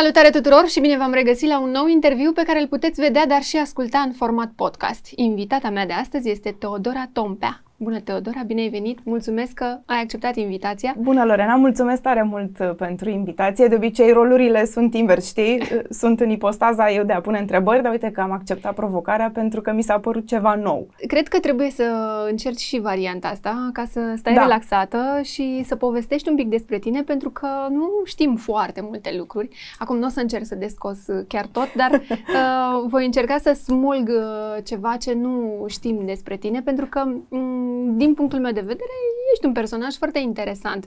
Salutare tuturor și bine v-am regăsit la un nou interviu pe care îl puteți vedea, dar și asculta în format podcast. Invitata mea de astăzi este Teodora Tompea. Bună, Teodora, bine ai venit! Mulțumesc că ai acceptat invitația! Bună, Lorena, mulțumesc tare mult uh, pentru invitație. De obicei, rolurile sunt invers, știi? Uh, sunt în ipostaza eu de a pune întrebări, dar uite că am acceptat provocarea pentru că mi s-a părut ceva nou. Cred că trebuie să încerci și varianta asta ca să stai da. relaxată și să povestești un pic despre tine, pentru că nu știm foarte multe lucruri. Acum nu o să încerc să descos uh, chiar tot, dar uh, voi încerca să smulg ceva ce nu știm despre tine, pentru că mm, din punctul meu de vedere, ești un personaj foarte interesant.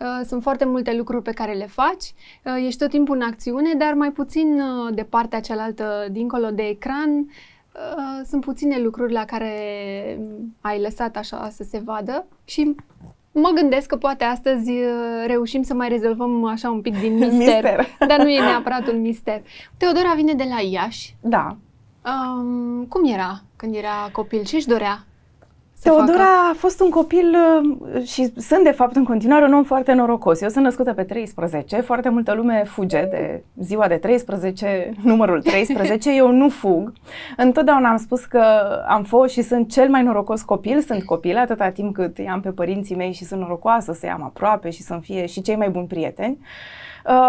Uh, sunt foarte multe lucruri pe care le faci, uh, ești tot timpul în acțiune, dar mai puțin uh, de partea cealaltă, dincolo de ecran, sunt puține lucruri la care ai lăsat așa să se vadă și mă gândesc că poate astăzi reușim să mai rezolvăm așa un pic din mister, mister. dar nu e neapărat un mister. Teodora vine de la Iași. Da. Um, cum era când era copil? Ce își dorea? Teodora facă? a fost un copil uh, și sunt de fapt în continuare un om foarte norocos. Eu sunt născută pe 13, foarte multă lume fuge de ziua de 13, numărul 13, eu nu fug. Întotdeauna am spus că am fost și sunt cel mai norocos copil, sunt copil atâta timp cât i-am pe părinții mei și sunt norocoasă să i-am aproape și să-mi fie și cei mai buni prieteni.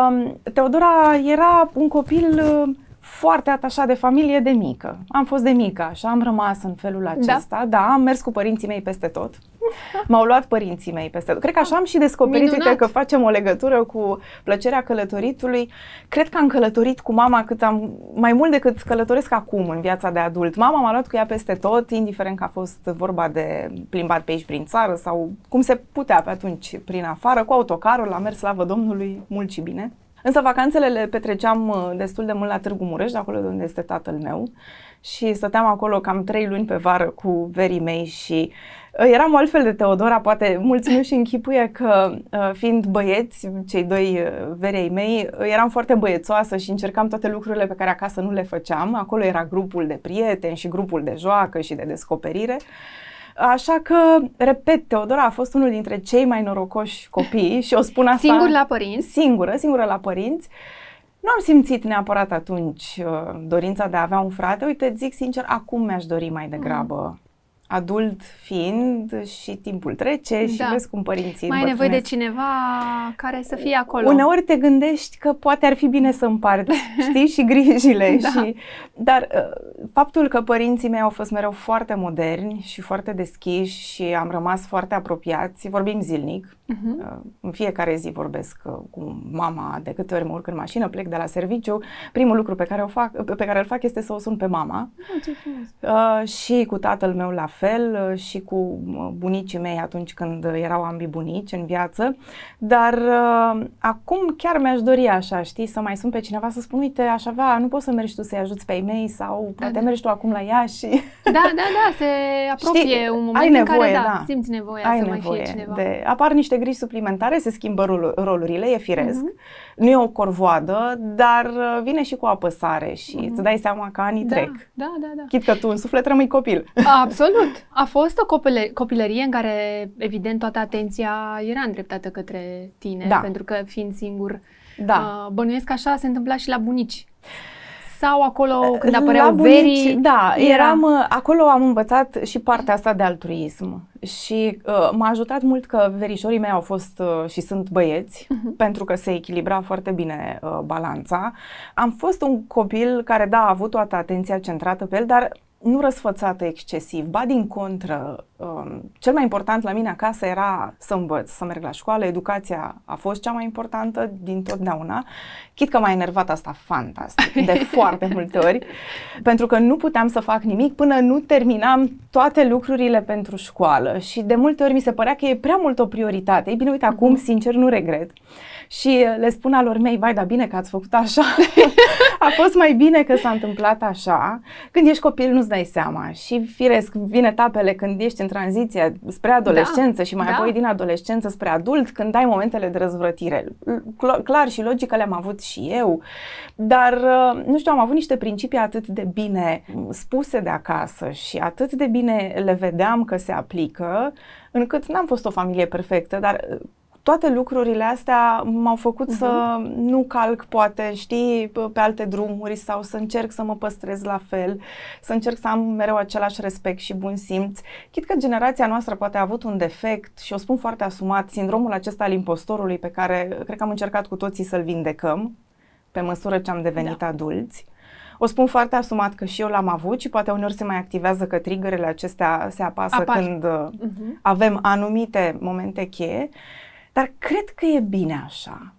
Um, Teodora era un copil uh, foarte atașat de familie de mică. Am fost de mică și am rămas în felul da. acesta, da, da am mers cu părinții mei peste tot. M-au luat părinții mei peste tot. Cred că așa am și descoperit Minunat. uite, că facem o legătură cu plăcerea călătoritului. Cred că am călătorit cu mama cât am, mai mult decât călătoresc acum în viața de adult. Mama m-a luat cu ea peste tot, indiferent că a fost vorba de plimbat pe aici prin țară sau cum se putea pe atunci prin afară, cu autocarul, am mers, slavă Domnului, mult și bine. Însă vacanțele le petreceam uh, destul de mult la Târgu Mureș, de acolo de unde este tatăl meu și stăteam acolo cam trei luni pe vară cu verii mei și uh, eram altfel de Teodora, poate mulți nu-și închipuie că uh, fiind băieți, cei doi verei mei, eram foarte băiețoasă și încercam toate lucrurile pe care acasă nu le făceam. Acolo era grupul de prieteni și grupul de joacă și de descoperire. Așa că, repet, Teodora a fost unul dintre cei mai norocoși copii și o spun asta... Singur la părinți? Singură, singură la părinți. Nu am simțit neapărat atunci uh, dorința de a avea un frate. Uite, zic sincer, acum mi-aș dori mai degrabă adult fiind și timpul trece da. și vezi cum părinții Mai ai nevoie de cineva care să fie acolo. Uneori te gândești că poate ar fi bine să împart, știi, și grijile. da. și... Dar uh, faptul că părinții mei au fost mereu foarte moderni și foarte deschiși și am rămas foarte apropiați, vorbim zilnic, uh-huh. în fiecare zi vorbesc uh, cu mama, de câte ori mă urc în mașină, plec de la serviciu, primul lucru pe care, o fac, pe care îl fac este să o sun pe mama. Ah, uh, și cu tatăl meu la fel uh, și cu uh, bunicii mei atunci când erau ambii bunici în viață, dar uh, acum chiar mi-aș dori așa, știi, să mai sun pe cineva să spun, uite, aș avea, nu poți să mergi tu să-i ajuți pe ei mei sau da, poate da, mergi tu acum la ea și... Da, da, da, se apropie știi, un moment ai nevoie, în care da, da, simți nevoia ai să nevoie mai fie cineva. De, apar niște griji suplimentare, se schimbă rol, rolurile, e firesc, uh-huh. nu e o corvoadă, dar uh, vine și cu apăsare și uh-huh. îți dai seama că anii da, trec. Da, da, da. Chit că tu în suflet rămâi copil. Absolut, plăcut. A fost o copilărie în care, evident, toată atenția era îndreptată către tine, da. pentru că fiind singur, da. uh, bănuiesc așa se întâmpla și la bunici. Sau acolo eh, când apăreau la bunici, verii? Da, era... eram, uh, acolo am învățat și partea asta de altruism și uh, m-a ajutat mult că verișorii mei au fost uh, și sunt băieți, uh-huh. pentru că se echilibra foarte bine uh, balanța. Am fost un copil care, da, a avut toată atenția centrată pe el, dar nu răsfățată excesiv, ba din contră, um, cel mai important la mine acasă era să învăț, să merg la școală, educația a fost cea mai importantă din totdeauna, chit că m-a enervat asta fantastic, de foarte multe ori, pentru că nu puteam să fac nimic până nu terminam toate lucrurile pentru școală și de multe ori mi se părea că e prea mult o prioritate. Ei bine, uite, acum, mhm. sincer, nu regret. Uh, și uh, le spun alor mei, vai, da bine că ați făcut așa, a fost mai bine că s-a întâmplat așa. Când ești copil nu-ți dai seama și firesc vin etapele când ești în tranziție spre da. adolescență da. și mai da. apoi din adolescență spre adult, când ai momentele de răzvrătire. Clar și logică le-am avut și eu, dar uh, nu știu, am avut niște principii atât de bine spuse de acasă și atât de bine le vedeam că se aplică, încât n-am fost o familie perfectă, dar uh, toate lucrurile astea m-au făcut uh-huh. să mhm. nu calc, poate, știi, pe alte drumuri sau să încerc să mă păstrez la fel, să încerc să am mereu același respect și bun simț. Chit că generația noastră poate a avut un defect și o spun foarte asumat, sindromul acesta al impostorului pe care cred că am încercat cu toții să-l vindecăm pe măsură ce am devenit da. adulți. O spun foarte asumat că și eu l-am avut și poate uneori se mai activează că triggerele acestea se apasă Apar. când uh-huh. avem anumite momente cheie. Uh, dar cred că e bine așa.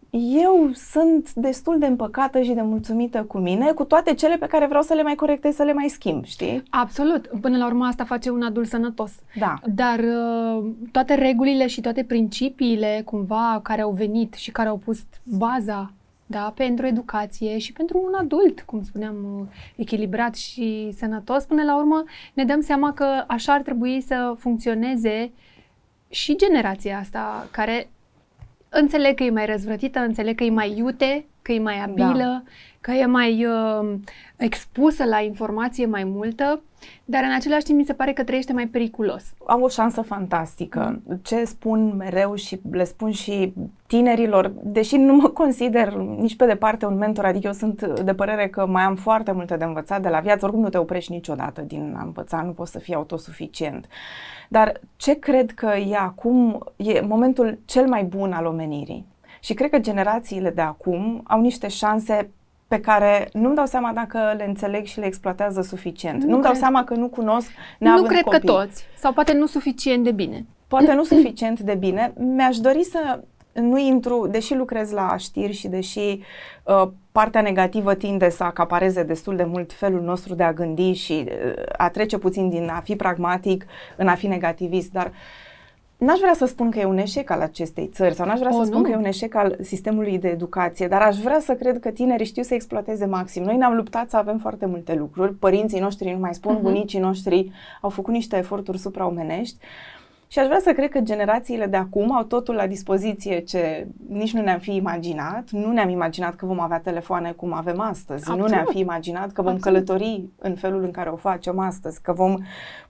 Eu sunt destul de împăcată și de mulțumită cu mine, cu toate cele pe care vreau să le mai corectez, să le mai schimb, știi? Absolut. Până la urmă asta face un adult sănătos. Da. Dar uh, toate regulile și toate principiile cumva care au venit și care au pus baza da, pentru educație și pentru un adult, cum spuneam, uh, echilibrat și sănătos, până la urmă ne dăm seama că așa ar trebui să funcționeze și generația asta care înțeleg că e mai răzvrătită, înțeleg că e mai iute, că e mai abilă, da. că e mai uh, expusă la informație mai multă, dar în același timp mi se pare că trăiește mai periculos. Am o șansă fantastică. Ce spun mereu și le spun și tinerilor, deși nu mă consider nici pe departe un mentor, adică eu sunt de părere că mai am foarte multe de învățat de la viață, oricum nu te oprești niciodată din a învăța, nu poți să fii autosuficient. Uh, dar ce cred că e acum, e momentul cel mai bun al omenirii. Și cred că generațiile de acum au niște șanse pe care nu-mi dau seama dacă le înțeleg și le exploatează suficient. Nu nu-mi cred. dau seama că nu cunosc neavând Nu cred copii. că toți. Sau poate nu suficient de bine. Poate nu suficient de bine. Mi-aș dori să nu intru, deși lucrez la știri și deși uh, partea negativă tinde să acapareze destul de mult felul nostru de a gândi și uh, a trece puțin din a fi pragmatic în a fi negativist, dar N-aș vrea să spun că e un eșec al acestei țări sau n-aș vrea o, să nu. spun că e un eșec al sistemului de educație, dar aș vrea să cred că tinerii știu să exploateze maxim. Noi ne-am luptat să avem foarte multe lucruri, părinții noștri, nu mai spun, uh-huh. bunicii noștri au făcut niște eforturi supraomenești. Uh, și aș vrea să cred că generațiile de acum au totul la dispoziție ce nici nu ne-am fi imaginat. Nu ne-am imaginat că vom avea telefoane cum avem astăzi. Absolut. Nu ne-am fi imaginat că vom Absolut. călători în felul în care o facem astăzi, că vom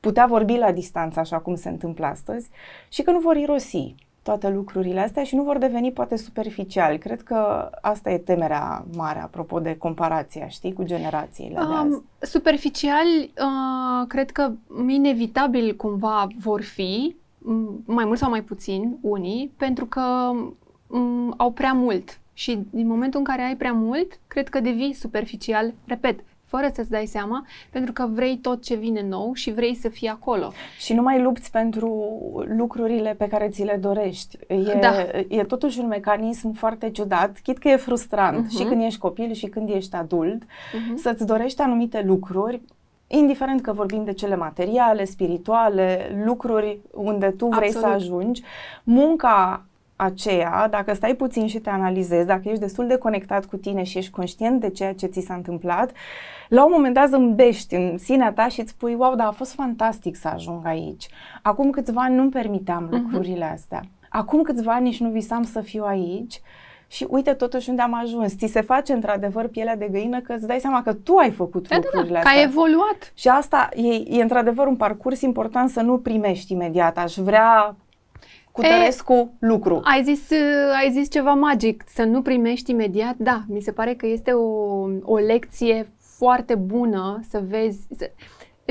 putea vorbi la distanță așa cum se întâmplă astăzi și că nu vor irosi toate lucrurile astea și nu vor deveni poate superficiali. Cred că asta e temerea mare, apropo de comparația, știi, cu generațiile um, de azi. Superficiali, uh, cred că inevitabil cumva vor fi, mai mult sau mai puțin, unii, pentru că m- au prea mult. Și din momentul în care ai prea mult, cred că devii superficial, repet, fără să-ți dai seama, pentru că vrei tot ce vine nou și vrei să fii acolo. Și nu mai lupți pentru lucrurile pe care ți le dorești. E, da. e totuși un mecanism foarte ciudat, chit că e frustrant uh-huh. și mhm. când ești copil și când ești adult, uh-huh. să-ți dorești anumite lucruri indiferent că vorbim de cele materiale, spirituale, lucruri unde tu vrei Absolut. să ajungi, munca aceea, dacă stai puțin și te analizezi, dacă ești destul de conectat cu tine și ești conștient de ceea ce ți s-a întâmplat, la un moment dat zâmbești în sinea ta și îți spui, wow, dar a fost fantastic să ajung aici. Acum câțiva ani nu-mi permiteam mhm. lucrurile astea. Acum câțiva ani nici nu visam să fiu aici și uite totuși unde am ajuns. Ți se face într-adevăr pielea de găină că îți dai seama că tu ai făcut da, lucrurile da, da, că astea. ai evoluat. Și asta e, e într-adevăr un parcurs important să nu primești imediat. Aș vrea cu cu lucru. Ai zis, ai zis ceva magic, să nu primești imediat. Da, mi se pare că este o, o lecție foarte bună să vezi... Să,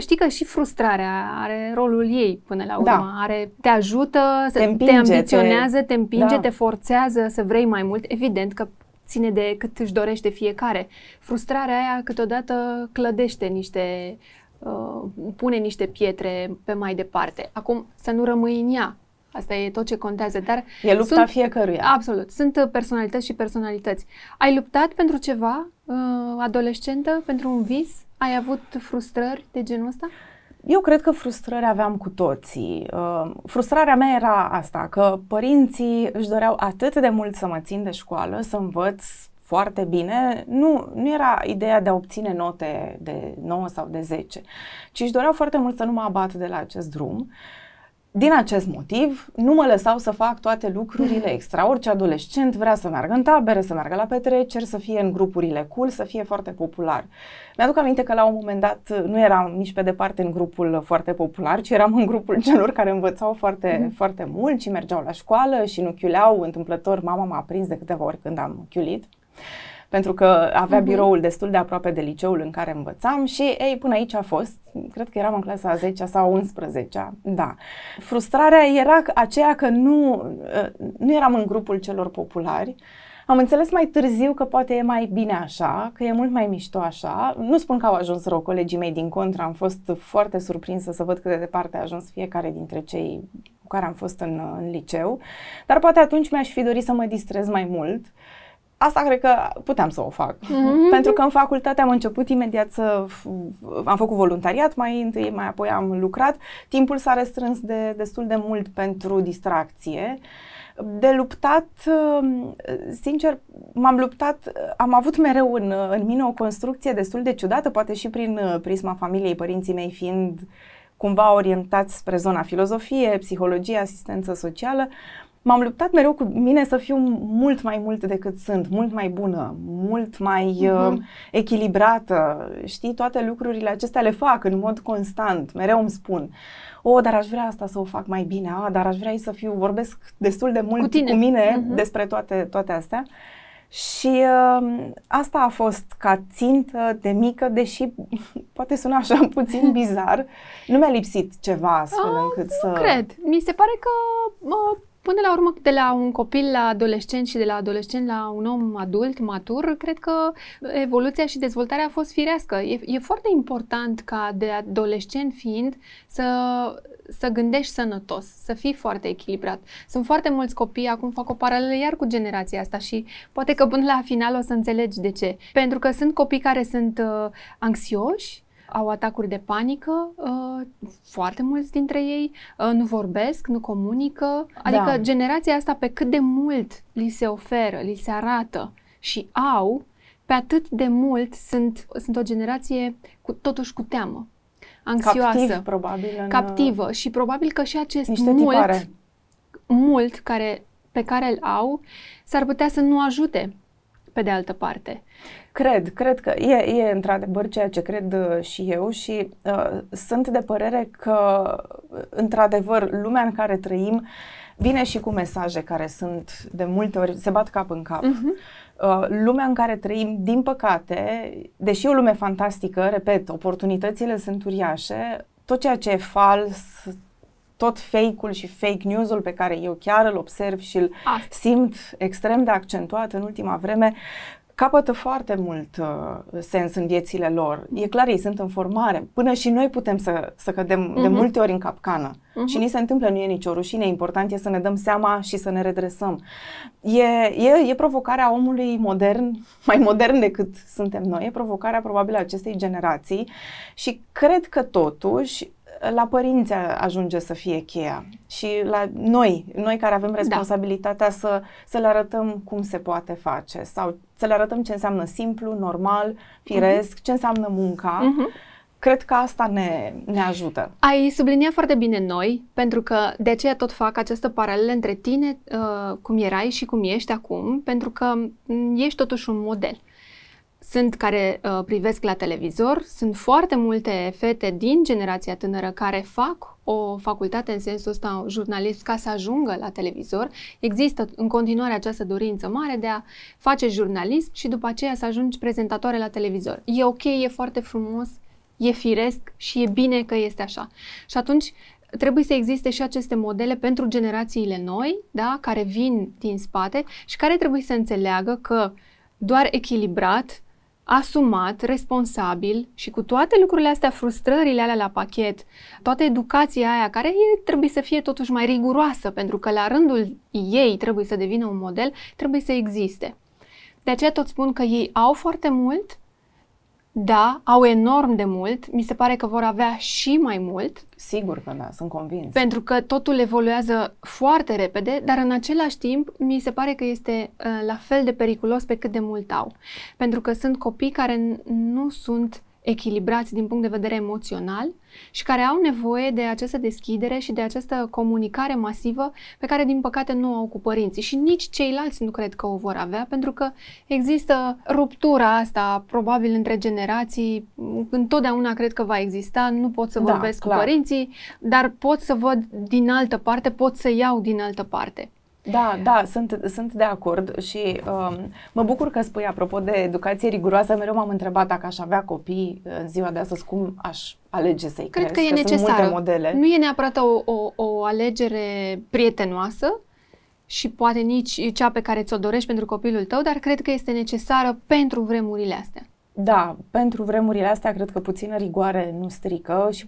știi că și frustrarea are rolul ei până la da. urmă. Da. Are, te ajută, te, împinge, te ambiționează, te, te împinge, da. te forțează să vrei mai mult. Evident că ține de cât își dorește fiecare. Frustrarea aia câteodată clădește niște, uh, pune niște pietre pe mai departe. Acum, să nu rămâi în ea. Asta e tot ce contează. Dar e lupta sunt, fiecăruia. Absolut. Sunt personalități și personalități. Ai luptat pentru ceva, Uh, adolescentă, pentru un vis? Ai avut frustrări de genul ăsta? Eu cred că frustrări aveam cu toții. Uh, frustrarea mea era asta, că părinții își doreau atât de mult să mă țin de școală, să învăț foarte bine, nu, nu era ideea de a obține note de 9 sau de 10, ci își doreau foarte mult să nu mă abat de la acest drum. Uh, din acest motiv, nu mă lăsau să fac toate lucrurile mm. extra. Orice adolescent vrea să meargă în tabere, să meargă la petreceri, să fie în grupurile cool, să fie foarte popular. Mi-aduc aminte că la un moment dat nu eram nici pe departe în grupul foarte popular, ci eram în grupul celor care învățau foarte, mm. foarte mult și mergeau la școală și nu chiuleau. Întâmplător, mama m-a prins de câteva ori când am chiulit. Uh, pentru că avea mhm. biroul destul de aproape de liceul în care învățam și, ei, până aici a fost. Cred că eram în clasa 10 sau 11 da. Frustrarea era aceea că nu, ă, nu eram în grupul celor populari, am înțeles mai târziu că poate e mai bine așa, că e mult mai mișto așa. Nu spun că au ajuns rău colegii mei, din contră, am fost foarte surprinsă să văd cât de departe a ajuns fiecare dintre cei cu care am fost în, în liceu, dar poate atunci mi-aș fi dorit să mă distrez mai mult. Uh, asta cred că puteam să o fac. Mm-hmm. Pentru că în facultate am început imediat să... am făcut voluntariat, mai întâi, mai apoi am lucrat. Timpul s-a restrâns de destul de mult pentru distracție. De luptat, um, sincer, m-am luptat, am avut mereu în, în mine o construcție destul de ciudată, poate și prin uh, prisma familiei, părinții mei fiind cumva orientați spre zona filozofie, psihologie, asistență socială. Uh, m-am luptat mereu cu mine să fiu mult mai mult decât sunt, mult mai bună, mult mai uh-huh. uh, echilibrată. Știi, toate lucrurile acestea le fac în mod constant, mereu îmi spun. O, dar aș vrea asta să o fac mai bine, a, dar aș vrea să fiu, vorbesc destul de mult cu, tine. cu mine uh-huh. despre toate, toate astea. Și uh, asta a fost ca țintă de mică, deși poate sună așa puțin bizar. Nu mi-a lipsit ceva astfel uh, încât nu să... cred. Mi se pare că uh, Până la urmă, de la un copil la adolescent și de la adolescent la un om adult, matur, cred că evoluția și dezvoltarea a fost firească. E, e foarte important ca de adolescent fiind să, să gândești sănătos, să fii foarte echilibrat. Sunt foarte mulți copii, acum fac o paralelă iar cu generația asta și poate că până la final o să înțelegi de ce. Pentru că sunt copii care sunt uh, anxioși, au atacuri de panică, uh, foarte mulți dintre ei uh, nu vorbesc, nu comunică, adică da. generația asta pe cât de mult li se oferă, li se arată și au, pe atât de mult sunt, sunt o generație cu, totuși cu teamă, anxioasă, Captiv, probabil în... captivă și probabil că și acest Niște mult, tipare. mult care, pe care îl au s-ar putea să nu ajute pe de altă parte. Cred, cred că e, e într-adevăr ceea ce cred uh, și eu și uh, sunt de părere că, uh, într-adevăr, lumea în care trăim vine și cu mesaje care sunt de multe ori, se bat cap în cap. Uh-huh. Uh, lumea în care trăim, din păcate, deși e o lume fantastică, repet, oportunitățile sunt uriașe, tot ceea ce e fals, tot fake-ul și fake news-ul pe care eu chiar îl observ și îl simt extrem de accentuat în ultima vreme, capătă foarte mult uh, sens în viețile lor. E mhm. clar, ei sunt în formare. Până și noi putem să, să cădem uh-huh. de mhm. multe ori în capcană. Uh-huh. Și ni se întâmplă, nu e nicio rușine. Important e să ne dăm seama și să ne redresăm. E, e, e provocarea omului modern, mai modern decât suntem noi. E provocarea probabil a acestei generații. Și cred că totuși la părinți ajunge să fie cheia și la noi, noi care avem da. responsabilitatea da. să, să le arătăm cum se poate face sau să le arătăm ce înseamnă simplu, normal, firesc, uh-huh. ce înseamnă munca. Uh-huh. Cred că asta ne, ne ajută. Ai subliniat foarte bine noi, pentru că de aceea tot fac această paralelă între tine, uh, cum erai și cum ești acum, pentru că mm, ești totuși un model sunt care uh, privesc la televizor, sunt foarte multe fete din generația tânără care fac o facultate în sensul ăsta jurnalist ca să ajungă la televizor. Există în continuare această dorință mare de a face jurnalism și după aceea să ajungi prezentatoare la televizor. E ok, e foarte frumos, e firesc și e bine că este așa. Și atunci trebuie să existe și aceste modele pentru generațiile noi, da, care vin din spate și care trebuie să înțeleagă că doar echilibrat asumat, responsabil și cu toate lucrurile astea, frustrările alea la pachet, toată educația aia care e, trebuie să fie totuși mai riguroasă, pentru că la rândul ei trebuie să devină un model, trebuie să existe. De aceea tot spun că ei au foarte mult, da, au enorm de mult. Mi se pare că vor avea și mai mult. Sigur că da, sunt convins. Pentru că totul evoluează foarte repede, dar în același timp mi se pare că este uh, la fel de periculos pe cât de mult au. Pentru că sunt copii care nu sunt echilibrați din punct de vedere emoțional și care au nevoie de această deschidere și de această comunicare masivă pe care, din păcate, nu au cu părinții și nici ceilalți nu cred că o vor avea, pentru că există ruptura asta, probabil, între generații. Întotdeauna cred că va exista, nu pot să da, vorbesc da, cu părinții, dar pot să văd din altă parte, pot să iau din altă parte. Da, da, sunt, sunt de acord și um, mă bucur că spui apropo de educație riguroasă, mereu m-am întrebat dacă aș avea copii uh, în ziua de astăzi, cum aș alege să-i Cred cresc, că, că Sunt multe modele. Nu e neapărat o, o, o alegere prietenoasă, și poate nici cea pe care ți-o dorești pentru copilul tău, dar cred că este necesară pentru vremurile astea. Da, pentru vremurile astea cred că puțină rigoare nu strică și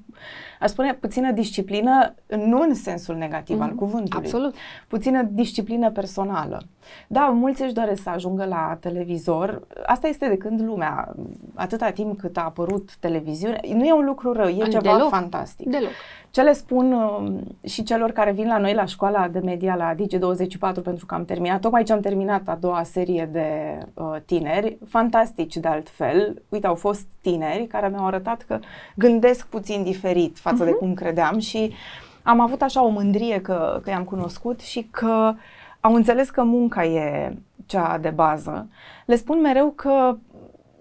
aș spune puțină disciplină, nu în sensul negativ mm-hmm. al mhm. cuvântului. Absolut. Puțină disciplină personală. Da, mulți își doresc să ajungă la televizor. Asta este de când lumea, atâta timp cât a apărut televiziunea, nu e un lucru rău, e ceva Deloc. fantastic. Deloc. Ce le spun uh, și celor care vin la noi la școala de media la Digi24, pentru că am terminat, tocmai ce am terminat a doua serie de uh, tineri, fantastici de altfel, uite, au fost tineri care mi-au arătat că gândesc puțin diferit față uh-huh. de mhm. cum credeam și am avut așa o mândrie că, că i-am cunoscut și că au înțeles că munca e cea de bază. Le spun mereu că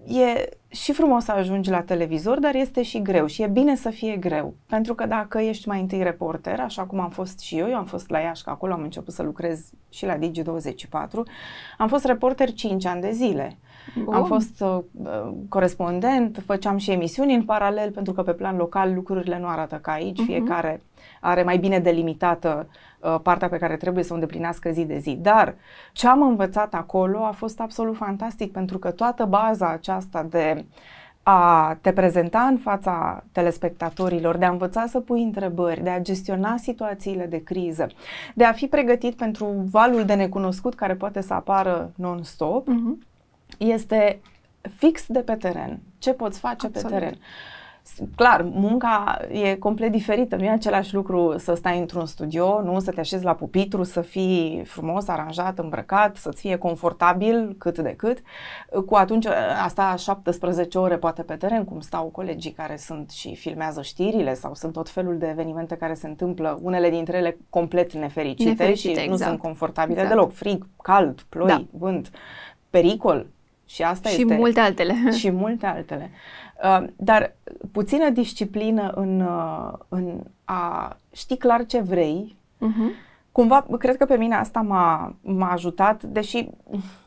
e și frumos să ajungi la televizor, dar este și greu și e bine să fie greu. Pentru că dacă ești mai întâi reporter, așa cum am fost și eu, eu am fost la Iașca acolo am început să lucrez și la Digi24, am fost reporter 5 ani de zile. Bun. Am fost uh, corespondent, făceam și emisiuni în paralel, pentru că pe plan local lucrurile nu arată ca aici, uh-huh. fiecare are mai bine delimitată uh, partea pe care trebuie să o îndeplinească zi de zi. Dar ce am învățat acolo a fost absolut fantastic, pentru că toată baza aceasta de a te prezenta în fața telespectatorilor, de a învăța să pui întrebări, de a gestiona situațiile de criză, de a fi pregătit pentru valul de necunoscut care poate să apară non-stop, uh-huh este fix de pe teren. Ce poți face Absolut. pe teren? Clar, munca e complet diferită. Nu e același lucru să stai într-un studio, nu să te așezi la pupitru, să fii frumos, aranjat, îmbrăcat, să-ți fie confortabil cât de cât. Cu atunci, asta 17 ore poate pe teren, cum stau colegii care sunt și filmează știrile sau sunt tot felul de evenimente care se întâmplă, unele dintre ele complet nefericite, nefericite și exact. nu sunt exact. confortabile exact. deloc. Frig, cald, ploi, da. vânt, pericol, și asta și este. Și multe altele. Și multe altele. Uh, dar puțină disciplină în, uh, în a ști clar ce vrei, uh-huh Cumva, cred că pe mine asta m-a, m-a ajutat, deși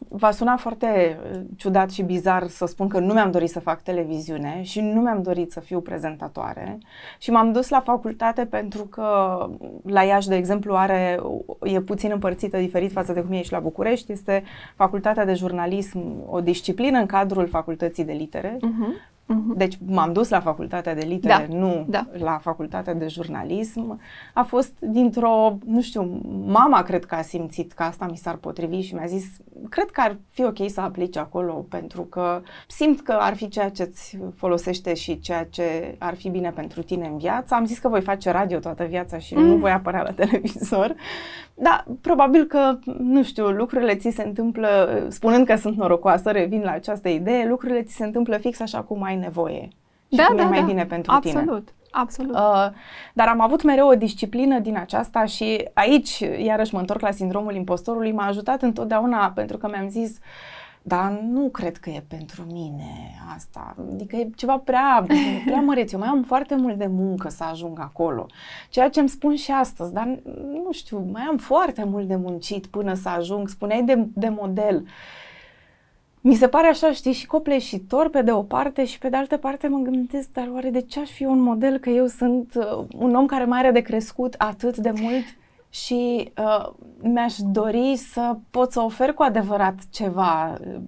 va suna foarte uh, ciudat și bizar să spun că nu mi-am dorit să fac televiziune și nu mi-am dorit să fiu prezentatoare și m-am dus la facultate pentru că la Iași, de exemplu, are, e puțin împărțită diferit față de cum e și la București, este facultatea de jurnalism, o disciplină în cadrul facultății de litere uh-huh. Uh-huh. Deci m-am dus la facultatea de litere, da. nu da. la facultatea de jurnalism. A fost dintr-o, nu știu, mama cred că a simțit că asta mi s-ar potrivi și mi-a zis, cred că ar fi ok să aplici acolo pentru că simt că ar fi ceea ce îți folosește și ceea ce ar fi bine pentru tine în viață. Am zis că voi face radio toată viața și mm. nu voi apărea la televizor. Dar probabil că, nu știu, lucrurile ți se întâmplă, spunând că sunt norocoasă, revin la această idee, lucrurile ți se întâmplă fix așa cum ai nevoie și da, cum da, e mai da. bine pentru Absolut. tine. Absolut. Absolut. Uh, dar am avut mereu o disciplină din aceasta și aici, iarăși mă întorc la sindromul impostorului, m-a ajutat întotdeauna pentru că mi-am zis dar nu cred că e pentru mine asta. Adică e ceva prea, prea măreț. Eu mai am foarte mult de muncă să ajung acolo. Ceea ce îmi spun și astăzi, dar nu știu, mai am foarte mult de muncit până să ajung. Spuneai de, de model. Uh, mi se pare așa, știi, și copleșitor pe de o parte și pe de altă parte mă gândesc, dar oare de ce aș fi un model că eu sunt uh, un om care mai are de crescut atât de mult și uh, mi-aș dori să pot să ofer cu adevărat ceva uh,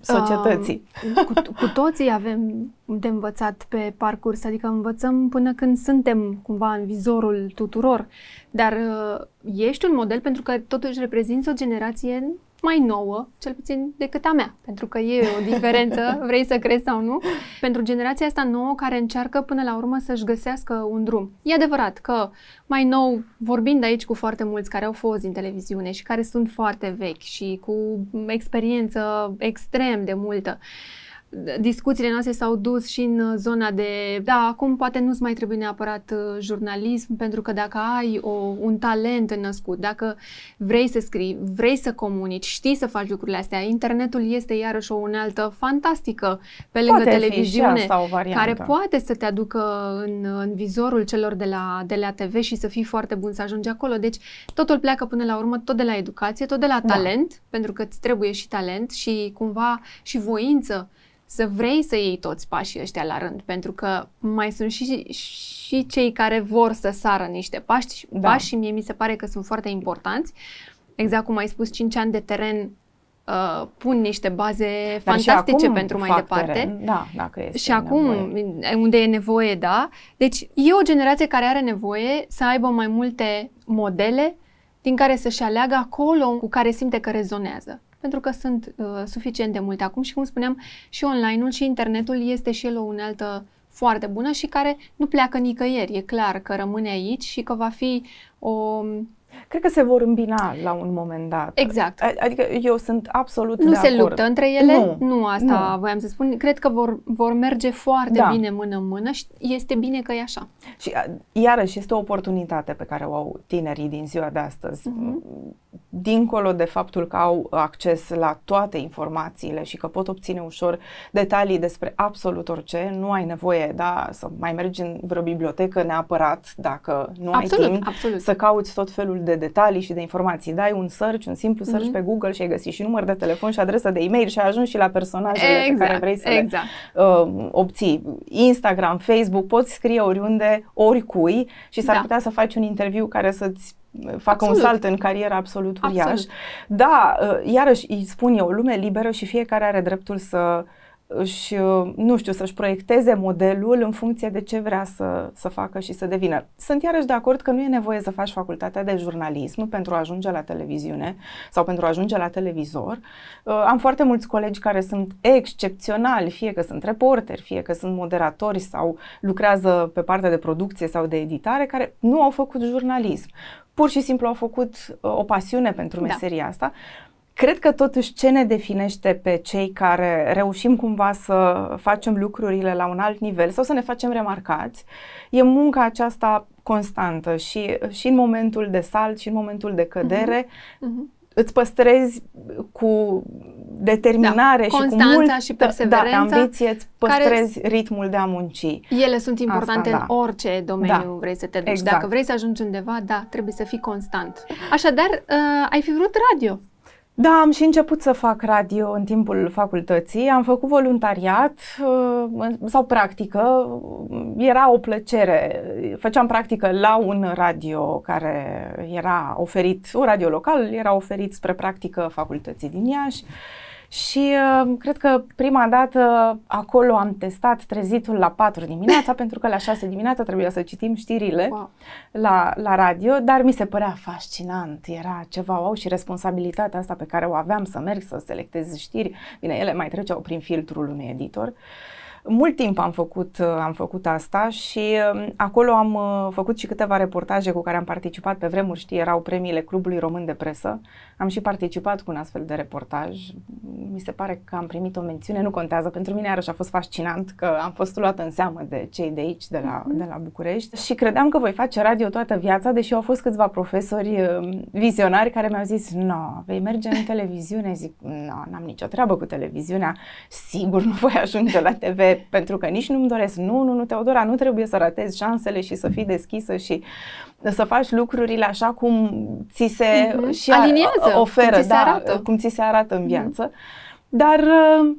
societății. Uh, cu, cu toții avem de învățat pe parcurs, adică învățăm până când suntem cumva în vizorul tuturor, dar uh, ești un model pentru că totuși reprezinți o generație mai nouă, cel puțin decât a mea, pentru că e o diferență, vrei să crezi sau nu, pentru generația asta nouă care încearcă până la urmă să-și găsească un drum. E adevărat că mai nou, vorbind aici cu foarte mulți care au fost în televiziune și care sunt foarte vechi și cu experiență extrem de multă, uh, discuțiile noastre s-au dus și în uh, zona de, da, acum poate nu-ți mai trebuie neapărat uh, jurnalism, pentru că dacă ai o, un talent născut, dacă vrei să scrii, vrei să comunici, știi să faci lucrurile astea, internetul este iarăși o unealtă fantastică pe lângă poate televiziune, care poate să te aducă în, în vizorul celor de la, de la TV și să fii foarte bun să ajungi acolo. Deci totul pleacă până la urmă tot de la educație, tot de la da. talent, da. pentru că îți trebuie și talent și cumva și voință să vrei să iei toți pașii ăștia la rând, pentru că mai sunt și, și cei care vor să sară niște pași, da. pași și mie mi se pare că sunt foarte importanți. Exact cum ai spus, 5 ani de teren uh, pun niște baze Dar fantastice pentru mai departe. Teren. Da, dacă este și acum, nevoie. unde e nevoie, da. Deci e o generație care are nevoie să aibă mai multe modele din care să-și aleagă acolo cu care simte că rezonează pentru că sunt uh, suficient de multe acum și, cum spuneam, și online-ul și internetul este și el o unealtă foarte bună și care nu pleacă nicăieri. E clar că rămâne aici și că va fi o Cred că se vor îmbina la un moment dat. Exact. Adică eu sunt absolut Nu de se acord. luptă între ele, nu, nu asta nu. voiam să spun. Cred că vor, vor merge foarte da. bine mână în mână și este bine că e așa. Și iarăși este o oportunitate pe care o au tinerii din ziua de astăzi. Mm-hmm dincolo de faptul că au acces la toate informațiile și că pot obține ușor detalii despre absolut orice, nu ai nevoie da, să mai mergi în vreo bibliotecă neapărat dacă nu absolut, ai timp absolut. să cauți tot felul de detalii și de informații. Dai un search, un simplu search mm-hmm. pe Google și ai găsit și număr de telefon și adresă de e-mail și ai ajuns și la personajele exact, pe care vrei să exact. le uh, obții. Instagram, Facebook, poți scrie oriunde, oricui și s-ar da. putea să faci un interviu care să-ți facă absolut. un salt în carieră absolut uriaș. Absolut. Da, uh, iarăși îi spun eu, lume liberă și fiecare are dreptul să și uh, nu știu, să-și proiecteze modelul în funcție de ce vrea să, să facă și să devină. Sunt iarăși de acord că nu e nevoie să faci facultatea de jurnalism pentru a ajunge la televiziune sau pentru a ajunge la televizor. Uh, am foarte mulți colegi care sunt excepționali, fie că sunt reporteri, fie că sunt moderatori sau lucrează pe partea de producție sau de editare, care nu au făcut jurnalism pur și simplu au făcut uh, o pasiune pentru da. meseria da. asta. Cred că totuși ce ne definește pe cei care reușim cumva să facem lucrurile la un alt nivel sau să ne facem remarcați e munca aceasta constantă și, și în momentul de salt și în momentul de cădere, uh-huh. Uh-huh îți păstrezi cu determinare da, și cu multă și perseverență, da, da ambiție, îți păstrezi care, ritmul de a munci. Ele sunt importante Asta, da. în orice da. domeniu da, vrei să te duci. Exact. Dacă vrei să ajungi undeva, da, trebuie să fii constant. Așadar, uh, ai fi vrut radio. Da, am și început să fac radio în timpul facultății, am făcut voluntariat uh, sau practică, era o plăcere. Făceam practică la un radio care era oferit, un radio local, era oferit spre practică facultății din Iași. Uh, și uh, cred că prima dată uh, acolo am testat trezitul la 4 dimineața, pentru că la 6 dimineața trebuia să citim știrile wow. la, la radio, dar mi se părea fascinant, era ceva wow și responsabilitatea asta pe care o aveam să merg să selectez știri, bine, ele mai treceau prin filtrul unui editor. Uh, mult timp am făcut, uh, am făcut asta și um, acolo am uh, făcut și câteva reportaje cu care am participat pe vremuri, știi, erau premiile Clubului Român de Presă. Am și participat cu un astfel de reportaj. Mi se pare că am primit o mențiune, nu contează, pentru mine iarăși a fost fascinant că am fost luată în seamă de cei de aici, de la, mhm. de la București și credeam că voi face radio toată viața, deși au fost câțiva profesori um, vizionari care mi-au zis, nu, no, vei merge în televiziune, zic, nu, no, n-am nicio treabă cu televiziunea, sigur nu voi ajunge la TV, repet, pentru că nici nu-mi doresc. Nu, nu, nu, Teodora, nu trebuie să ratezi șansele și să fii deschisă și să faci lucrurile așa cum ți se uh-huh. și Aliniază, oferă, cum ți, se da, arată. cum ți se arată în mhm. viață. Uh-huh. Dar uh,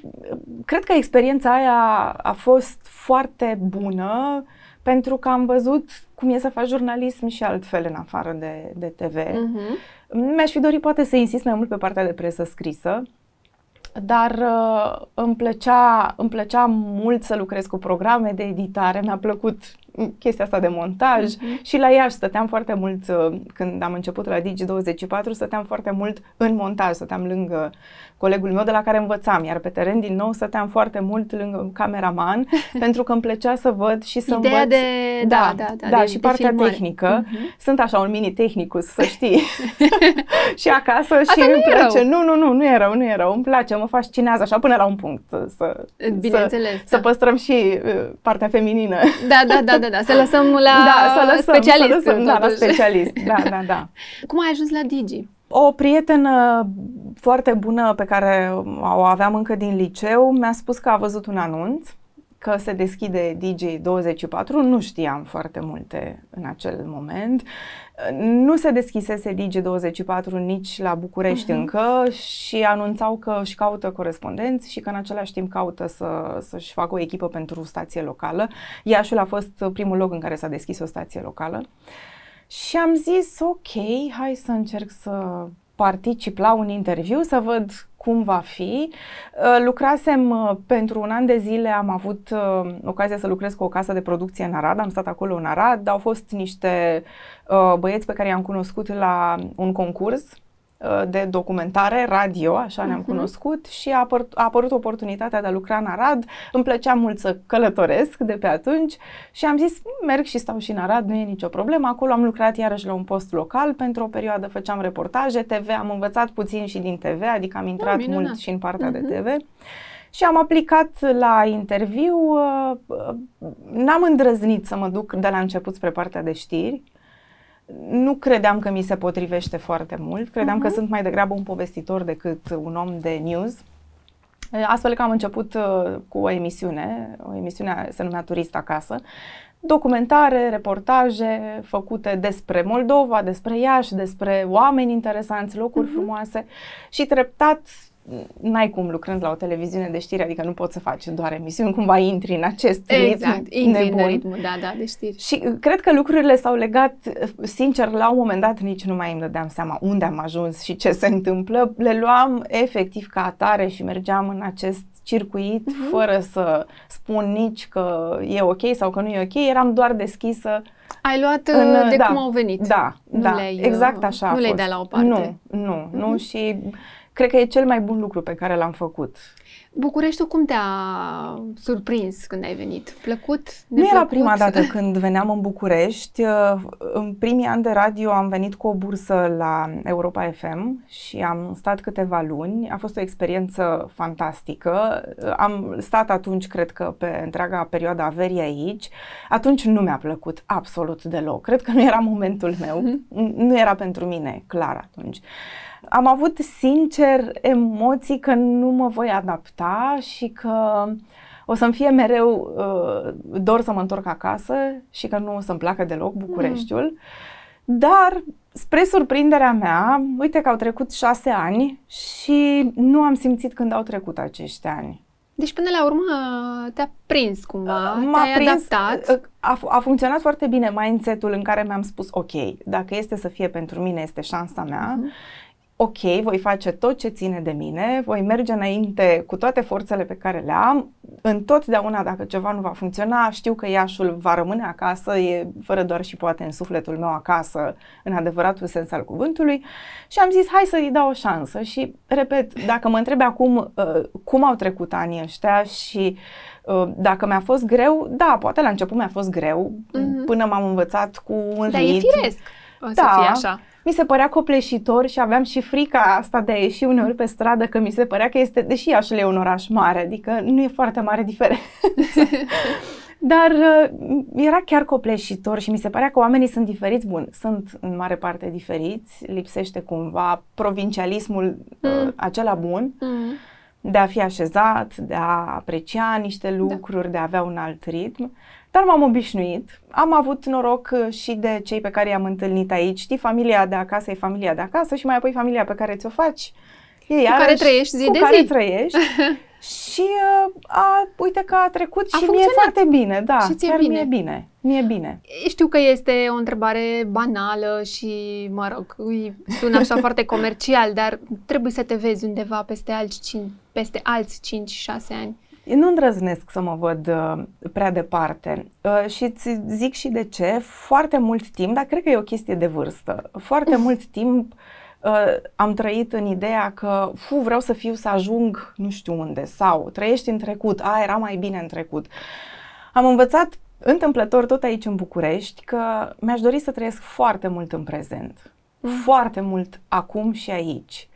cred că experiența aia a fost foarte bună pentru că am văzut cum e să faci jurnalism și altfel în afară de, de TV. Uh-huh. Mhm. Mi-aș fi dorit poate să insist mai mult pe partea de presă scrisă, dar uh, îmi, plăcea, îmi plăcea mult să lucrez cu programe de editare, mi-a plăcut chestia asta de montaj uh-huh. și la Iași stăteam foarte mult, uh, când am început la Digi24, stăteam foarte mult în montaj, stăteam lângă colegul meu de la care învățam, iar pe teren din nou stăteam foarte mult lângă cameraman pentru că îmi plăcea să văd și să Ideea învăț. De... Da, da, da, da, da de, și de partea filmare. tehnică. Uh-huh. Sunt așa un mini tehnicus, să știi. și acasă asta și îmi place. Nu, nu, nu, nu e rău, nu e rău. Îmi place, mă fascinează așa până la un punct să Bineînțeles, să, da. să păstrăm și uh, partea feminină. Da, da, da, da, da, da, să lăsăm la da, să lăsăm, specialist. Să lăsăm, da, la specialist, da, da, da. Cum ai ajuns la Digi? O prietenă foarte bună pe care o aveam încă din liceu mi-a spus că a văzut un anunț că se deschide DJ24, nu știam foarte multe în acel moment nu se deschisese Digi24 nici la București uh-huh. încă și anunțau că își caută corespondenți și că în același timp caută să, să-și facă o echipă pentru stație locală. Iașul a fost primul loc în care s-a deschis o stație locală. Și am zis, ok, hai să încerc să particip la un interviu, să văd cum va fi. Uh, lucrasem uh, pentru un an de zile, am avut uh, ocazia să lucrez cu o casă de producție în Arad, am stat acolo în Arad, au fost niște băieți pe care i-am cunoscut la un concurs Uh, de documentare, radio, așa ne-am uh-huh. cunoscut și a, apăr- a apărut oportunitatea de a lucra în Arad. Îmi plăcea mult să călătoresc de pe atunci și am zis mm, merg și stau și în Arad, nu e nicio problemă. Acolo am lucrat iarăși la un post local, pentru o perioadă făceam reportaje TV, am învățat puțin și din TV, adică am ah, intrat oh, mult și în partea uh-huh. de mhm. TV. Și am aplicat la interviu, uh, uh, n-am îndrăznit să mă duc de la început spre partea de știri, nu credeam că mi se potrivește foarte mult, credeam uh-huh. că mhm. sunt mai degrabă un povestitor decât un om de news. Eh, astfel că am început eh, cu o emisiune, o emisiune se numea Turist Acasă, documentare, reportaje făcute despre Moldova, despre Iași, despre oameni interesanți, locuri uh-huh. frumoase și treptat n-ai cum lucrând la o televiziune de știri, adică nu poți să faci doar emisiuni, cumva intri în acest exact, ritm intri nebun. În ritmul, da, da, de știri. Și uh, cred că lucrurile s-au legat, uh, sincer, la un moment dat nici nu mai îmi dădeam seama unde am ajuns și ce se întâmplă. Le luam efectiv ca atare și mergeam în acest circuit uh-huh. fără să spun nici că e ok sau că nu e ok, eram doar deschisă ai luat în, uh, de da, cum au venit. Da, nu da, exact așa Nu le-ai dat la o parte. Nu, nu, nu uh mhm. nu și cred că e cel mai bun lucru pe care l-am făcut. Bucureștiul cum te-a surprins când ai venit? Plăcut? Nu era prima dată când veneam în București. În primii ani de radio am venit cu o bursă la Europa FM și am stat câteva luni. A fost o experiență fantastică. Am stat atunci, cred că, pe întreaga perioadă a verii aici. Atunci nu mi-a plăcut absolut deloc. Cred că nu era momentul meu. Mhm. Nu era pentru mine, clar, atunci. Uh, am avut sincer emoții că nu mă voi adapta și că o să-mi fie mereu uh, dor să mă întorc acasă și că nu o să-mi placă deloc hmm. Bucureștiul. Mm. Dar, spre surprinderea mea, uite că au trecut șase ani și nu am simțit când au trecut acești ani. Deci, până la urmă, te-a prins cumva, uh, M-a te-ai prins, adaptat. Uh, a, a funcționat foarte bine mindset-ul în care mi-am spus, ok, dacă este să fie pentru mine, este șansa mea. Mm-hmm ok, voi face tot ce ține de mine, voi merge înainte cu toate forțele pe care le am, întotdeauna dacă ceva nu va funcționa, știu că iașul va rămâne acasă, e fără doar și poate în sufletul meu acasă, în adevăratul sens al cuvântului și am zis hai să-i dau o șansă și, repet, dacă mă întrebe acum uh, cum au trecut anii ăștia și uh, dacă mi-a fost greu, da, poate la început mi-a fost greu, mm-hmm. până m-am învățat cu un Dar ritm. e firesc o să da, fie așa mi se părea copleșitor și aveam și frica asta de a ieși uneori pe stradă, că mi se părea că este, deși Iașul e un oraș mare, adică nu e foarte mare diferență. Dar uh, era chiar copleșitor și mi se părea că oamenii sunt diferiți. Bun, sunt în mare parte diferiți, lipsește cumva provincialismul uh, mm. acela bun. Mm de a fi așezat, de a aprecia niște da. lucruri, da. de a avea un alt ritm. Dar m-am obișnuit. Am avut noroc uh, și de cei pe care i-am întâlnit aici. Știi, familia de acasă e familia de acasă și mai apoi familia pe care ți-o faci. E cu iarăși, care trăiești zi cu de care zi. trăiești. și uh, a, uite că a trecut a și e foarte bine, da, și ție chiar bine. mie bine. mi-e bine. Știu că este o întrebare banală și, mă rog, îi sună așa foarte comercial, dar trebuie să te vezi undeva peste alți 5, peste alți 5-6 ani. Nu îndrăznesc să mă văd uh, prea departe uh, și îți zic și de ce. Foarte mult timp, dar cred că e o chestie de vârstă, foarte mult timp uh, am trăit în ideea că fu, vreau să fiu, să ajung nu știu unde sau trăiești în trecut, a, era mai bine în trecut. Am învățat întâmplător tot aici în București că mi-aș dori să trăiesc foarte mult în prezent, foarte mult acum și aici.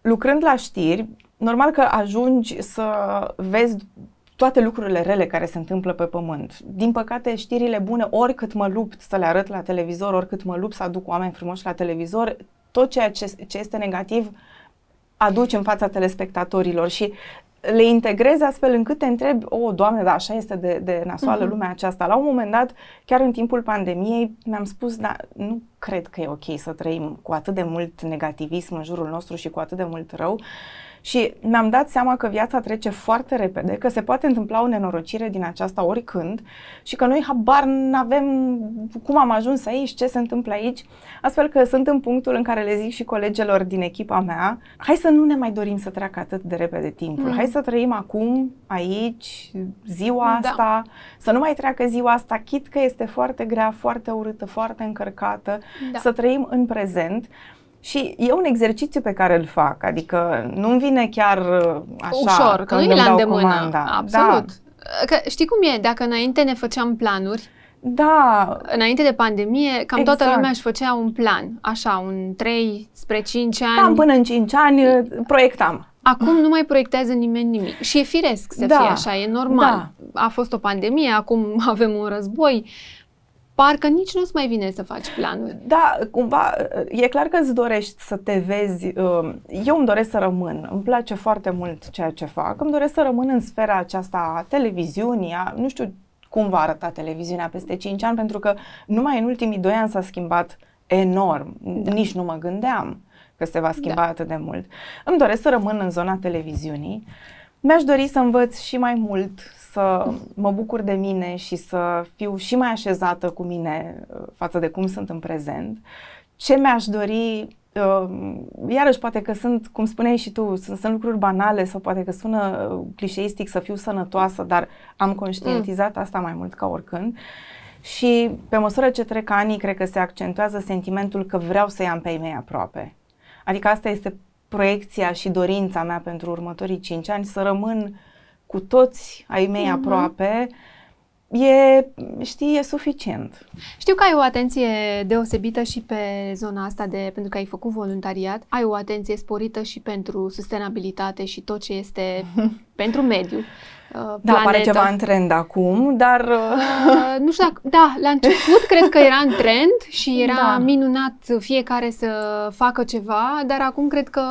Lucrând la știri, normal că ajungi să vezi toate lucrurile rele care se întâmplă pe pământ. Din păcate, știrile bune, oricât mă lupt să le arăt la televizor, oricât mă lupt să aduc oameni frumoși la televizor, tot ceea ce, ce este negativ aduci în fața telespectatorilor și le integrezi astfel încât te întrebi, o, oh, doamne, da, așa este de, de nasoală uh-huh. lumea aceasta. La un moment dat, chiar în timpul pandemiei, mi-am spus, dar nu cred că e ok să trăim cu atât de mult negativism în jurul nostru și cu atât de mult rău. Uh, și mi-am dat seama că viața trece foarte repede, că se poate întâmpla o nenorocire din aceasta oricând și că noi habar nu avem cum am ajuns aici, ce se întâmplă aici. Astfel că sunt în punctul în care le zic și colegelor din echipa mea, hai să nu ne mai dorim să treacă atât de repede timpul, mm. hai să trăim acum, aici, ziua da. asta, să nu mai treacă ziua asta, chit că este foarte grea, foarte urâtă, foarte încărcată, da. să trăim în prezent. Și e un exercițiu pe care îl fac, adică nu-mi vine chiar uh, așa Ușor, că nu e la îndemână, comanda. Da. absolut. Da. Că, știi cum e, dacă înainte ne făceam planuri, da. Înainte de pandemie, cam exact. toată lumea își făcea un plan, așa, un 3 spre 5 ani. Cam până în 5 ani uh, proiectam. Acum nu mai proiectează nimeni nimic. Și e firesc să da. fie așa, e normal. Da. A fost o pandemie, acum avem un război parcă nici nu-ți mai vine să faci planuri. Da, cumva, e clar că îți dorești să te vezi. Um, eu îmi doresc să rămân, îmi place foarte mult ceea ce fac, îmi doresc să rămân în sfera aceasta a televiziunii, a, nu știu cum va arăta televiziunea peste 5 ani, pentru că numai în ultimii 2 ani s-a schimbat enorm, da. nici nu mă gândeam că se va schimba da. atât de mult. Îmi doresc să rămân în zona televiziunii. Uh, mi-aș dori să învăț și mai mult, să mă bucur de mine și să fiu și mai așezată cu mine uh, față de cum sunt în prezent. Ce mi-aș dori uh, iarăși poate că sunt, cum spuneai și tu, sunt, sunt lucruri banale sau poate că sună uh, clișeistic să fiu sănătoasă, dar am conștientizat mm. asta mai mult ca oricând. Și pe măsură ce trec anii, cred că se accentuează sentimentul că vreau să i-am pe ei mei aproape. Adică asta este proiecția și dorința mea pentru următorii 5 ani să rămân cu toți ai mei mm-hmm. aproape e, știi, e suficient. Știu că ai o atenție deosebită și pe zona asta de, pentru că ai făcut voluntariat, ai o atenție sporită și pentru sustenabilitate și tot ce este pentru mediu. Uh, Da, pare ceva în trend acum, dar... Uh, uh, nu știu dacă... Da, la început cred că era în trend și era da. minunat fiecare să facă ceva, dar acum cred că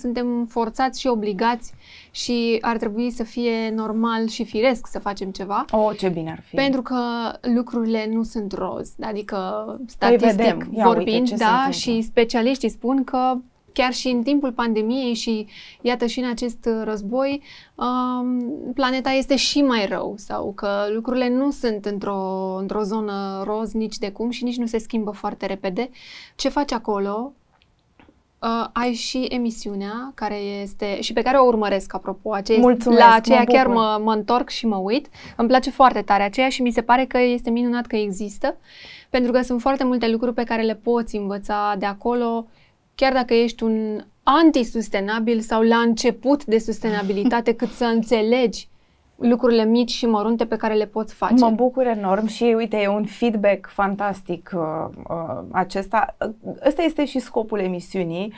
suntem forțați și obligați și ar trebui să fie normal și firesc să facem ceva. O, oh, ce bine ar fi! Pentru că lucrurile nu sunt roz, adică statistic păi vedem. Ia, vorbind, uite, da, și specialiștii spun că chiar și în timpul pandemiei și iată și în acest uh, război, um, planeta este și mai rău sau că lucrurile nu sunt într-o, într-o zonă roz nici de cum și nici nu se schimbă foarte repede. Ce faci acolo? Uh, ai și emisiunea care este și pe care o urmăresc, apropo, acest, Mulțumesc, la aceea mă chiar mă, mă întorc și mă uit. Îmi place foarte tare aceea și mi se pare că este minunat că există, pentru că sunt foarte multe lucruri pe care le poți învăța de acolo. Uh, chiar dacă ești un antisustenabil sau la început de sustenabilitate, cât să înțelegi lucrurile mici și mărunte pe care le poți face. Mă bucur enorm și uite, e un feedback fantastic uh, uh, acesta. Ăsta este și scopul emisiunii.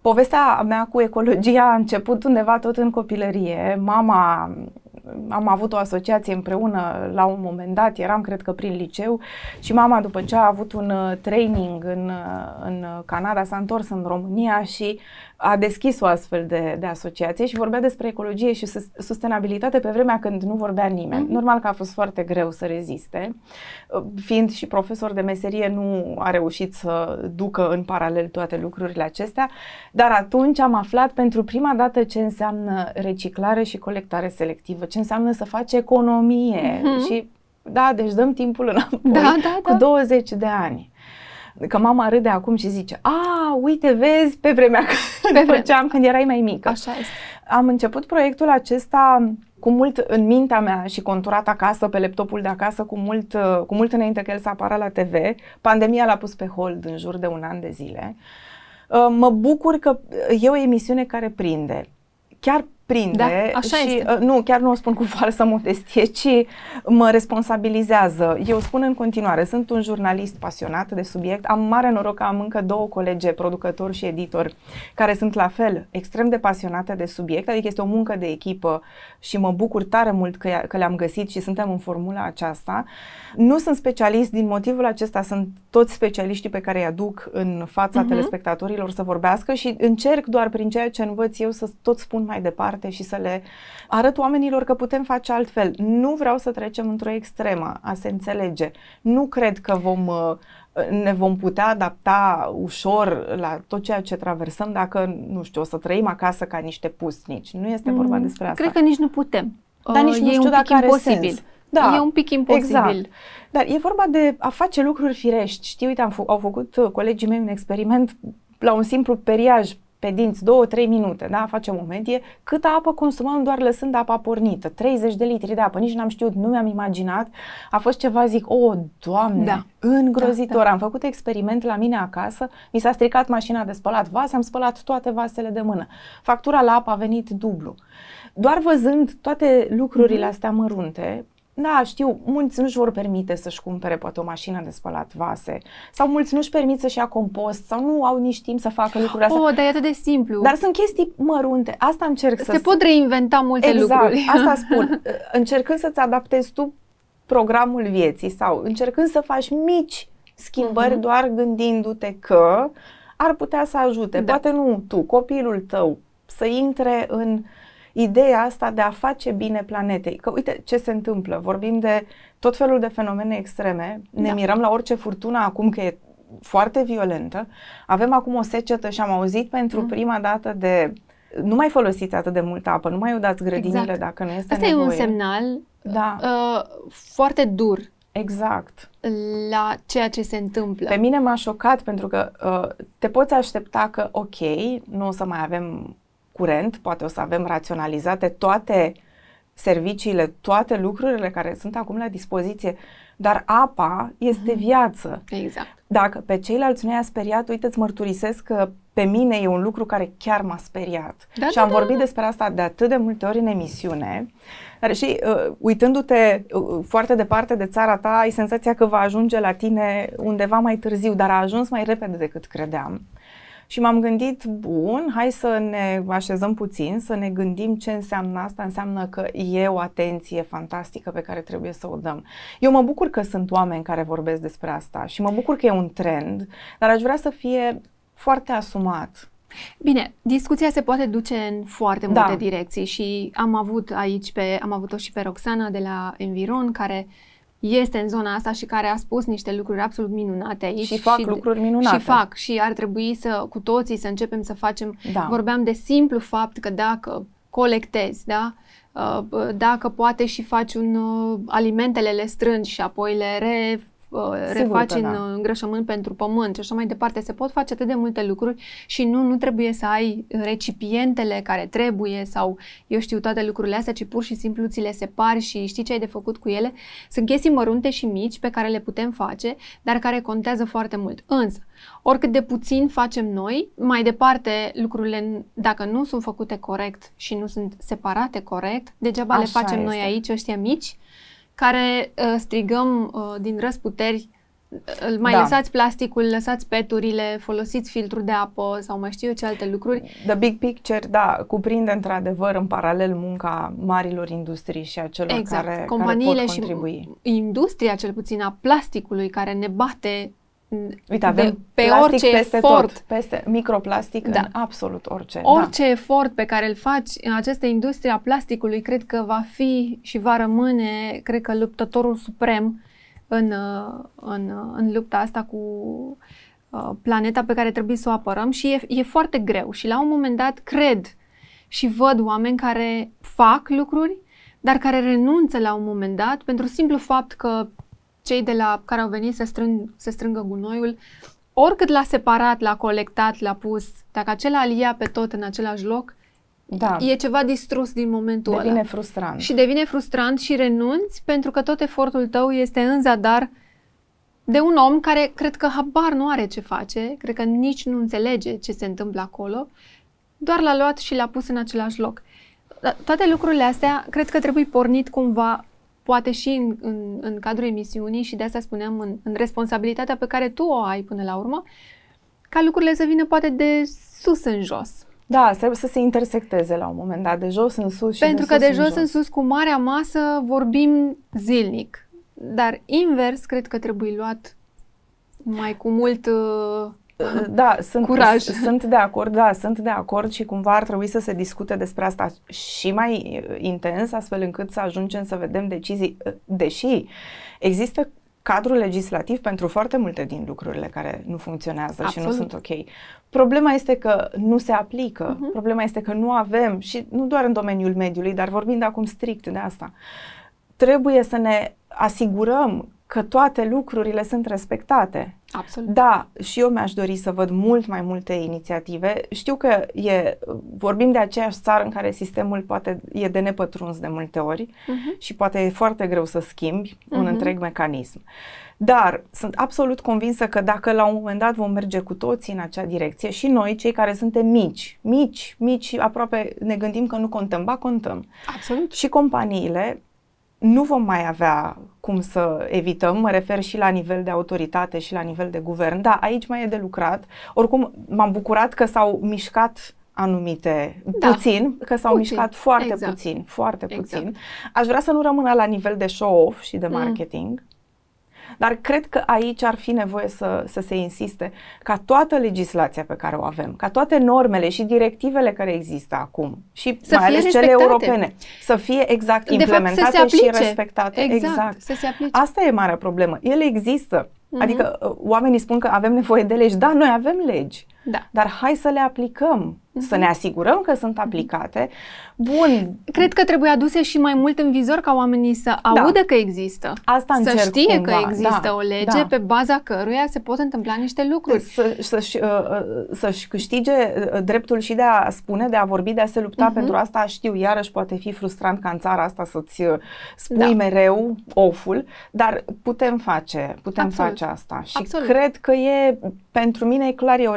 Povestea mea cu ecologia a început undeva tot în copilărie. Mama am avut o asociație împreună la un moment dat, eram cred că prin liceu și mama după ce a avut un uh, training în, uh, în Canada s-a întors în România și a deschis o astfel de, de asociație și vorbea despre ecologie și sustenabilitate pe vremea când nu vorbea nimeni. Mhm. Normal că a fost foarte greu să reziste, fiind și profesor de meserie nu a reușit să ducă în paralel toate lucrurile acestea, dar atunci am aflat pentru prima dată ce înseamnă reciclare și colectare selectivă, ce înseamnă să faci economie mm-hmm. și da, deci dăm timpul înapoi da, da, da. cu 20 de ani. Că mama râde acum și zice, a, uite, vezi, pe vremea când pe vremea. făceam, când erai mai mică. Așa este. Am început proiectul acesta cu mult în mintea mea și conturat acasă, pe laptopul de acasă, cu mult, cu mult înainte că el să apară la TV. Pandemia l-a pus pe hold în jur de un an de zile. Mă bucur că e o emisiune care prinde. Chiar prinde da, așa și este. Uh, nu, chiar nu o spun cu falsă modestie, ci mă responsabilizează. Eu spun în continuare, sunt un jurnalist pasionat de subiect, am mare noroc că am încă două colege, producători și editori, care sunt la fel extrem de pasionate de subiect, adică este o muncă de echipă și mă bucur tare mult că, că le-am găsit și suntem în formula aceasta. Nu sunt specialist, din motivul acesta sunt toți specialiștii pe care îi aduc în fața uh-huh. telespectatorilor să vorbească și încerc doar prin ceea ce învăț eu să tot spun mai departe și să le arăt oamenilor că putem face altfel. Nu vreau să trecem într-o extremă a se înțelege. Nu cred că vom uh, ne vom putea adapta ușor la tot ceea ce traversăm dacă, nu știu, o să trăim acasă ca niște pusnici. Nu este mm, vorba mm, despre asta. Cred că nici nu putem. Dar nici uh, e nu știu dacă are imposibil. sens. Da, e un pic imposibil. Exact. Dar e vorba de a face lucruri firești. Știi, uite, am f- au făcut uh, colegii mei un experiment la un simplu periaj pe dinți 2-3 minute, da? facem o medie, câtă apă consumăm doar lăsând apa pornită, 30 de litri de apă, nici n-am știut, nu mi-am imaginat, a fost ceva, zic, o, doamne, da. îngrozitor, da, da. am făcut experiment la mine acasă, mi s-a stricat mașina de spălat vase, am spălat toate vasele de mână, factura la apă a venit dublu. Doar văzând toate lucrurile mhm. astea mărunte, da, știu, mulți nu-și vor permite să-și cumpere poate o mașină de spălat vase sau mulți nu-și permit să-și ia compost sau nu au nici timp să facă lucrurile astea. Oh, dar e atât de simplu. Dar sunt chestii mărunte, asta încerc să... Se pot reinventa multe exact, lucruri. Exact, asta spun. Încercând să-ți adaptezi tu programul vieții sau încercând să faci mici schimbări uh-huh. doar gândindu-te că ar putea să ajute, da. poate nu tu, copilul tău, să intre în uh, ideea asta de a face bine planetei. Că uite ce se întâmplă, vorbim de tot felul de fenomene extreme, ne da. mirăm la orice furtună acum că e foarte violentă. Avem acum o secetă și am auzit pentru mm. prima dată de nu mai folosiți atât de multă apă, nu mai udați grădinile exact. dacă nu este Asta nevoie. e un semnal da. uh, foarte dur Exact. La ceea ce se întâmplă. Pe mine m-a șocat pentru că uh, te poți aștepta că, ok, nu o să mai avem curent, poate o să avem raționalizate toate serviciile, toate lucrurile care sunt acum la dispoziție, dar apa este mm-hmm. viață. Exact. Dacă pe ceilalți nu i-a speriat, uite, îți mărturisesc că pe mine e un lucru care chiar m-a speriat. Da, și da, am da, vorbit da. despre asta de atât de multe ori în emisiune. Dar și uh, uitându-te uh, foarte departe de țara ta, ai senzația că va ajunge la tine undeva mai târziu, dar a ajuns mai repede decât credeam. Și m-am gândit, bun, hai să ne așezăm puțin, să ne gândim ce înseamnă asta. Înseamnă că e o atenție fantastică pe care trebuie să o dăm. Eu mă bucur că sunt oameni care vorbesc despre asta și mă bucur că e un trend, dar aș vrea să fie foarte asumat. Bine, discuția se poate duce în foarte multe da. direcții și am avut aici pe, am avut-o și pe Roxana de la Environ, care uh, este în zona asta și care a spus niște lucruri absolut minunate aici. Și fac și, lucruri minunate. Și fac și ar trebui să cu toții să începem să facem. Da. Vorbeam de simplu fapt că dacă colectezi, da? Uh, dacă poate și faci un, uh, alimentele le strângi și apoi le re, Uh, refaci în da. Uh, îngrășământ pentru pământ și așa mai departe. Se pot face atât de multe lucruri și nu, nu trebuie să ai recipientele care trebuie sau eu știu toate lucrurile astea, ci pur și simplu ți le separi și știi ce ai de făcut cu ele. Sunt chestii mărunte și mici pe care le putem face, dar care contează foarte mult. Însă, oricât de puțin facem noi, mai departe lucrurile, dacă nu sunt făcute corect și nu sunt separate corect, degeaba Așa le facem este. noi aici, ăștia mici, care uh, strigăm uh, din răsputeri uh, mai da. lăsați plasticul, lăsați peturile, folosiți filtru de apă sau mai știu eu ce alte lucruri. The big picture, da, cuprinde într-adevăr în paralel munca marilor industrii și a celor exact. care, Companiile care pot contribui. și industria cel puțin a plasticului care ne bate Uite, avem de, pe orice peste efort. Tot, peste microplastic da. în absolut orice. Da. Orice da. efort pe care îl faci în această industrie a plasticului, cred că va fi și va rămâne, cred că, luptătorul suprem în, uh, în, uh, în lupta asta cu uh, planeta pe care trebuie să o apărăm și e, e foarte greu și la un moment dat cred și văd oameni care fac lucruri, dar care renunță la un moment dat pentru simplu fapt că cei de la care au venit să, strâng, să strângă gunoiul, oricât l-a separat, l-a colectat, l-a pus, dacă acela îl ia pe tot în același loc, da. e ceva distrus din momentul devine ăla. Devine frustrant. Și devine frustrant și renunți pentru că tot efortul tău este în zadar de un om care cred că habar nu are ce face, cred că nici nu înțelege ce se întâmplă acolo, doar l-a luat și l-a pus în același loc. Toate lucrurile astea cred că trebuie pornit cumva poate și în, în, în cadrul emisiunii și de asta spuneam în, în responsabilitatea pe care tu o ai până la urmă, ca lucrurile să vină poate de sus în jos. Da, trebuie să se intersecteze la un moment dat, de jos în sus și Pentru de că sus de jos în jos. sus cu marea masă vorbim zilnic, dar invers cred că trebuie luat mai cu mult uh, da, sunt, curaj. Sunt de acord, da, sunt de acord și cumva ar trebui să se discute despre asta și mai uh, intens, astfel încât să ajungem să vedem decizii, uh, deși există cadrul legislativ pentru foarte multe din lucrurile care nu funcționează Absolut. și nu sunt ok. Problema este că nu se aplică, uh-huh. problema este că nu avem, și nu doar în domeniul mediului, dar vorbind acum strict de asta, trebuie să ne asigurăm că toate lucrurile sunt respectate Absolut. Da, și eu mi-aș dori să văd mult mai multe inițiative. Știu că e, vorbim de aceeași țară în care sistemul poate e de nepătruns de multe ori uh-huh. și poate e foarte greu să schimbi uh-huh. un mhm. întreg mecanism. Dar sunt absolut convinsă că dacă la un moment dat vom merge cu toții în acea direcție și noi, cei care suntem mici, mici, mici, aproape ne gândim că nu contăm, ba contăm. Absolut. Și companiile, nu vom mai avea cum să evităm, mă refer și la nivel de autoritate și la nivel de guvern, da, aici mai e de lucrat. Oricum, m-am bucurat că s-au mișcat anumite, da. puțin, că s-au puțin. mișcat foarte exact. puțin, foarte exact. puțin. Aș vrea să nu rămână la nivel de show-off și de mm. marketing, mm. Dar cred că aici ar fi nevoie să, să se insiste ca toată legislația pe care o avem, ca toate normele și directivele care există acum și să mai ales respectate. cele europene, să fie exact implementate de implementate fapt, să se aplice. și respectate. Exact, exact. Să se aplice. Asta e marea problemă. Ele există, Mm-hmm. Adică uh, oamenii spun că avem nevoie de legi. Da, noi avem legi. Da. Dar hai să le aplicăm, mm-hmm. să ne asigurăm că sunt mm-hmm. aplicate. Bun. Cred că trebuie aduse și mai mult în vizor ca oamenii să da. audă da. că există. Asta încerc Să știe cumva. că da, există da. o lege da. pe baza căruia se pot întâmpla niște lucruri. Să, și uh, uh, și câștige dreptul și de a spune, de a vorbi, de a se lupta mm-hmm. pentru asta. Știu, iarăși poate fi frustrant ca în țara asta să-ți spui da. mereu oful, dar putem face, putem Absolut. face asta. și Absolut. cred că e, pentru mine e clar, e o,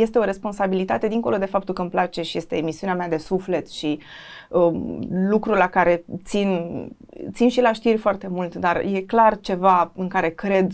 este o responsabilitate dincolo de faptul că îmi place și este emisiunea mea de suflet și um, lucrul la care țin, țin și la știri foarte mult, dar e clar ceva în care cred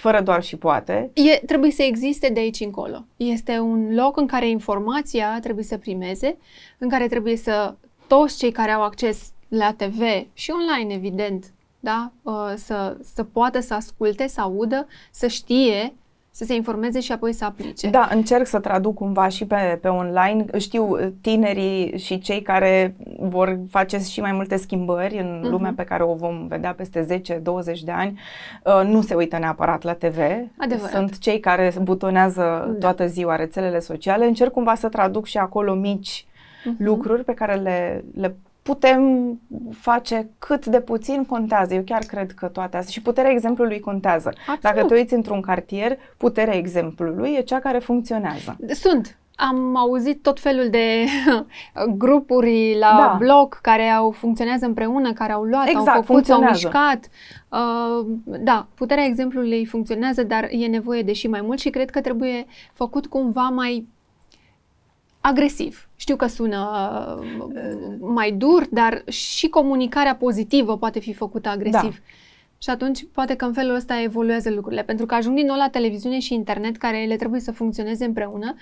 fără doar și poate. E, trebuie să existe de aici încolo. Este un loc în care informația trebuie să primeze, în care trebuie să toți cei care au acces la TV și online, evident, da? Uh, să, să poată să asculte, să audă, să știe să se informeze și apoi să aplice. Da, încerc să traduc cumva și pe, pe online. Știu tinerii și cei care vor face și mai multe schimbări în uh-huh. lumea pe care o vom vedea peste 10-20 de ani, uh, nu se uită neapărat la TV. Adevărat. Sunt cei care butonează da. toată ziua rețelele sociale. Încerc cumva să traduc și acolo mici uh-huh. lucruri pe care le, le putem face cât de puțin contează. Eu chiar cred că toate astea și puterea exemplului contează. Absolut. Dacă te uiți într-un cartier, puterea exemplului e cea care funcționează. Sunt. Am auzit tot felul de grupuri la da. blog care au funcționează împreună, care au luat, exact, au făcut, au mișcat. Uh, da, puterea exemplului funcționează, dar e nevoie de și mai mult și cred că trebuie făcut cumva mai agresiv. Știu că sună uh, mai dur, dar și comunicarea pozitivă poate fi făcută agresiv. Da. Și atunci poate că în felul ăsta evoluează lucrurile, pentru că ajung din nou la televiziune și internet, care le trebuie să funcționeze împreună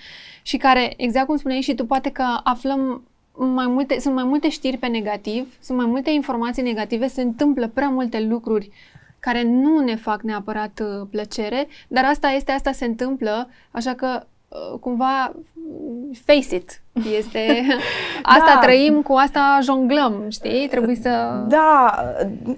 și care, exact cum spuneai și tu, poate că aflăm mai multe, sunt mai multe știri pe negativ, sunt mai multe informații negative, se întâmplă prea multe lucruri care nu ne fac neapărat uh, plăcere, dar asta este, asta se întâmplă, așa că cumva face it, este... Asta da. trăim, cu asta jonglăm, știi? Trebuie să... Da,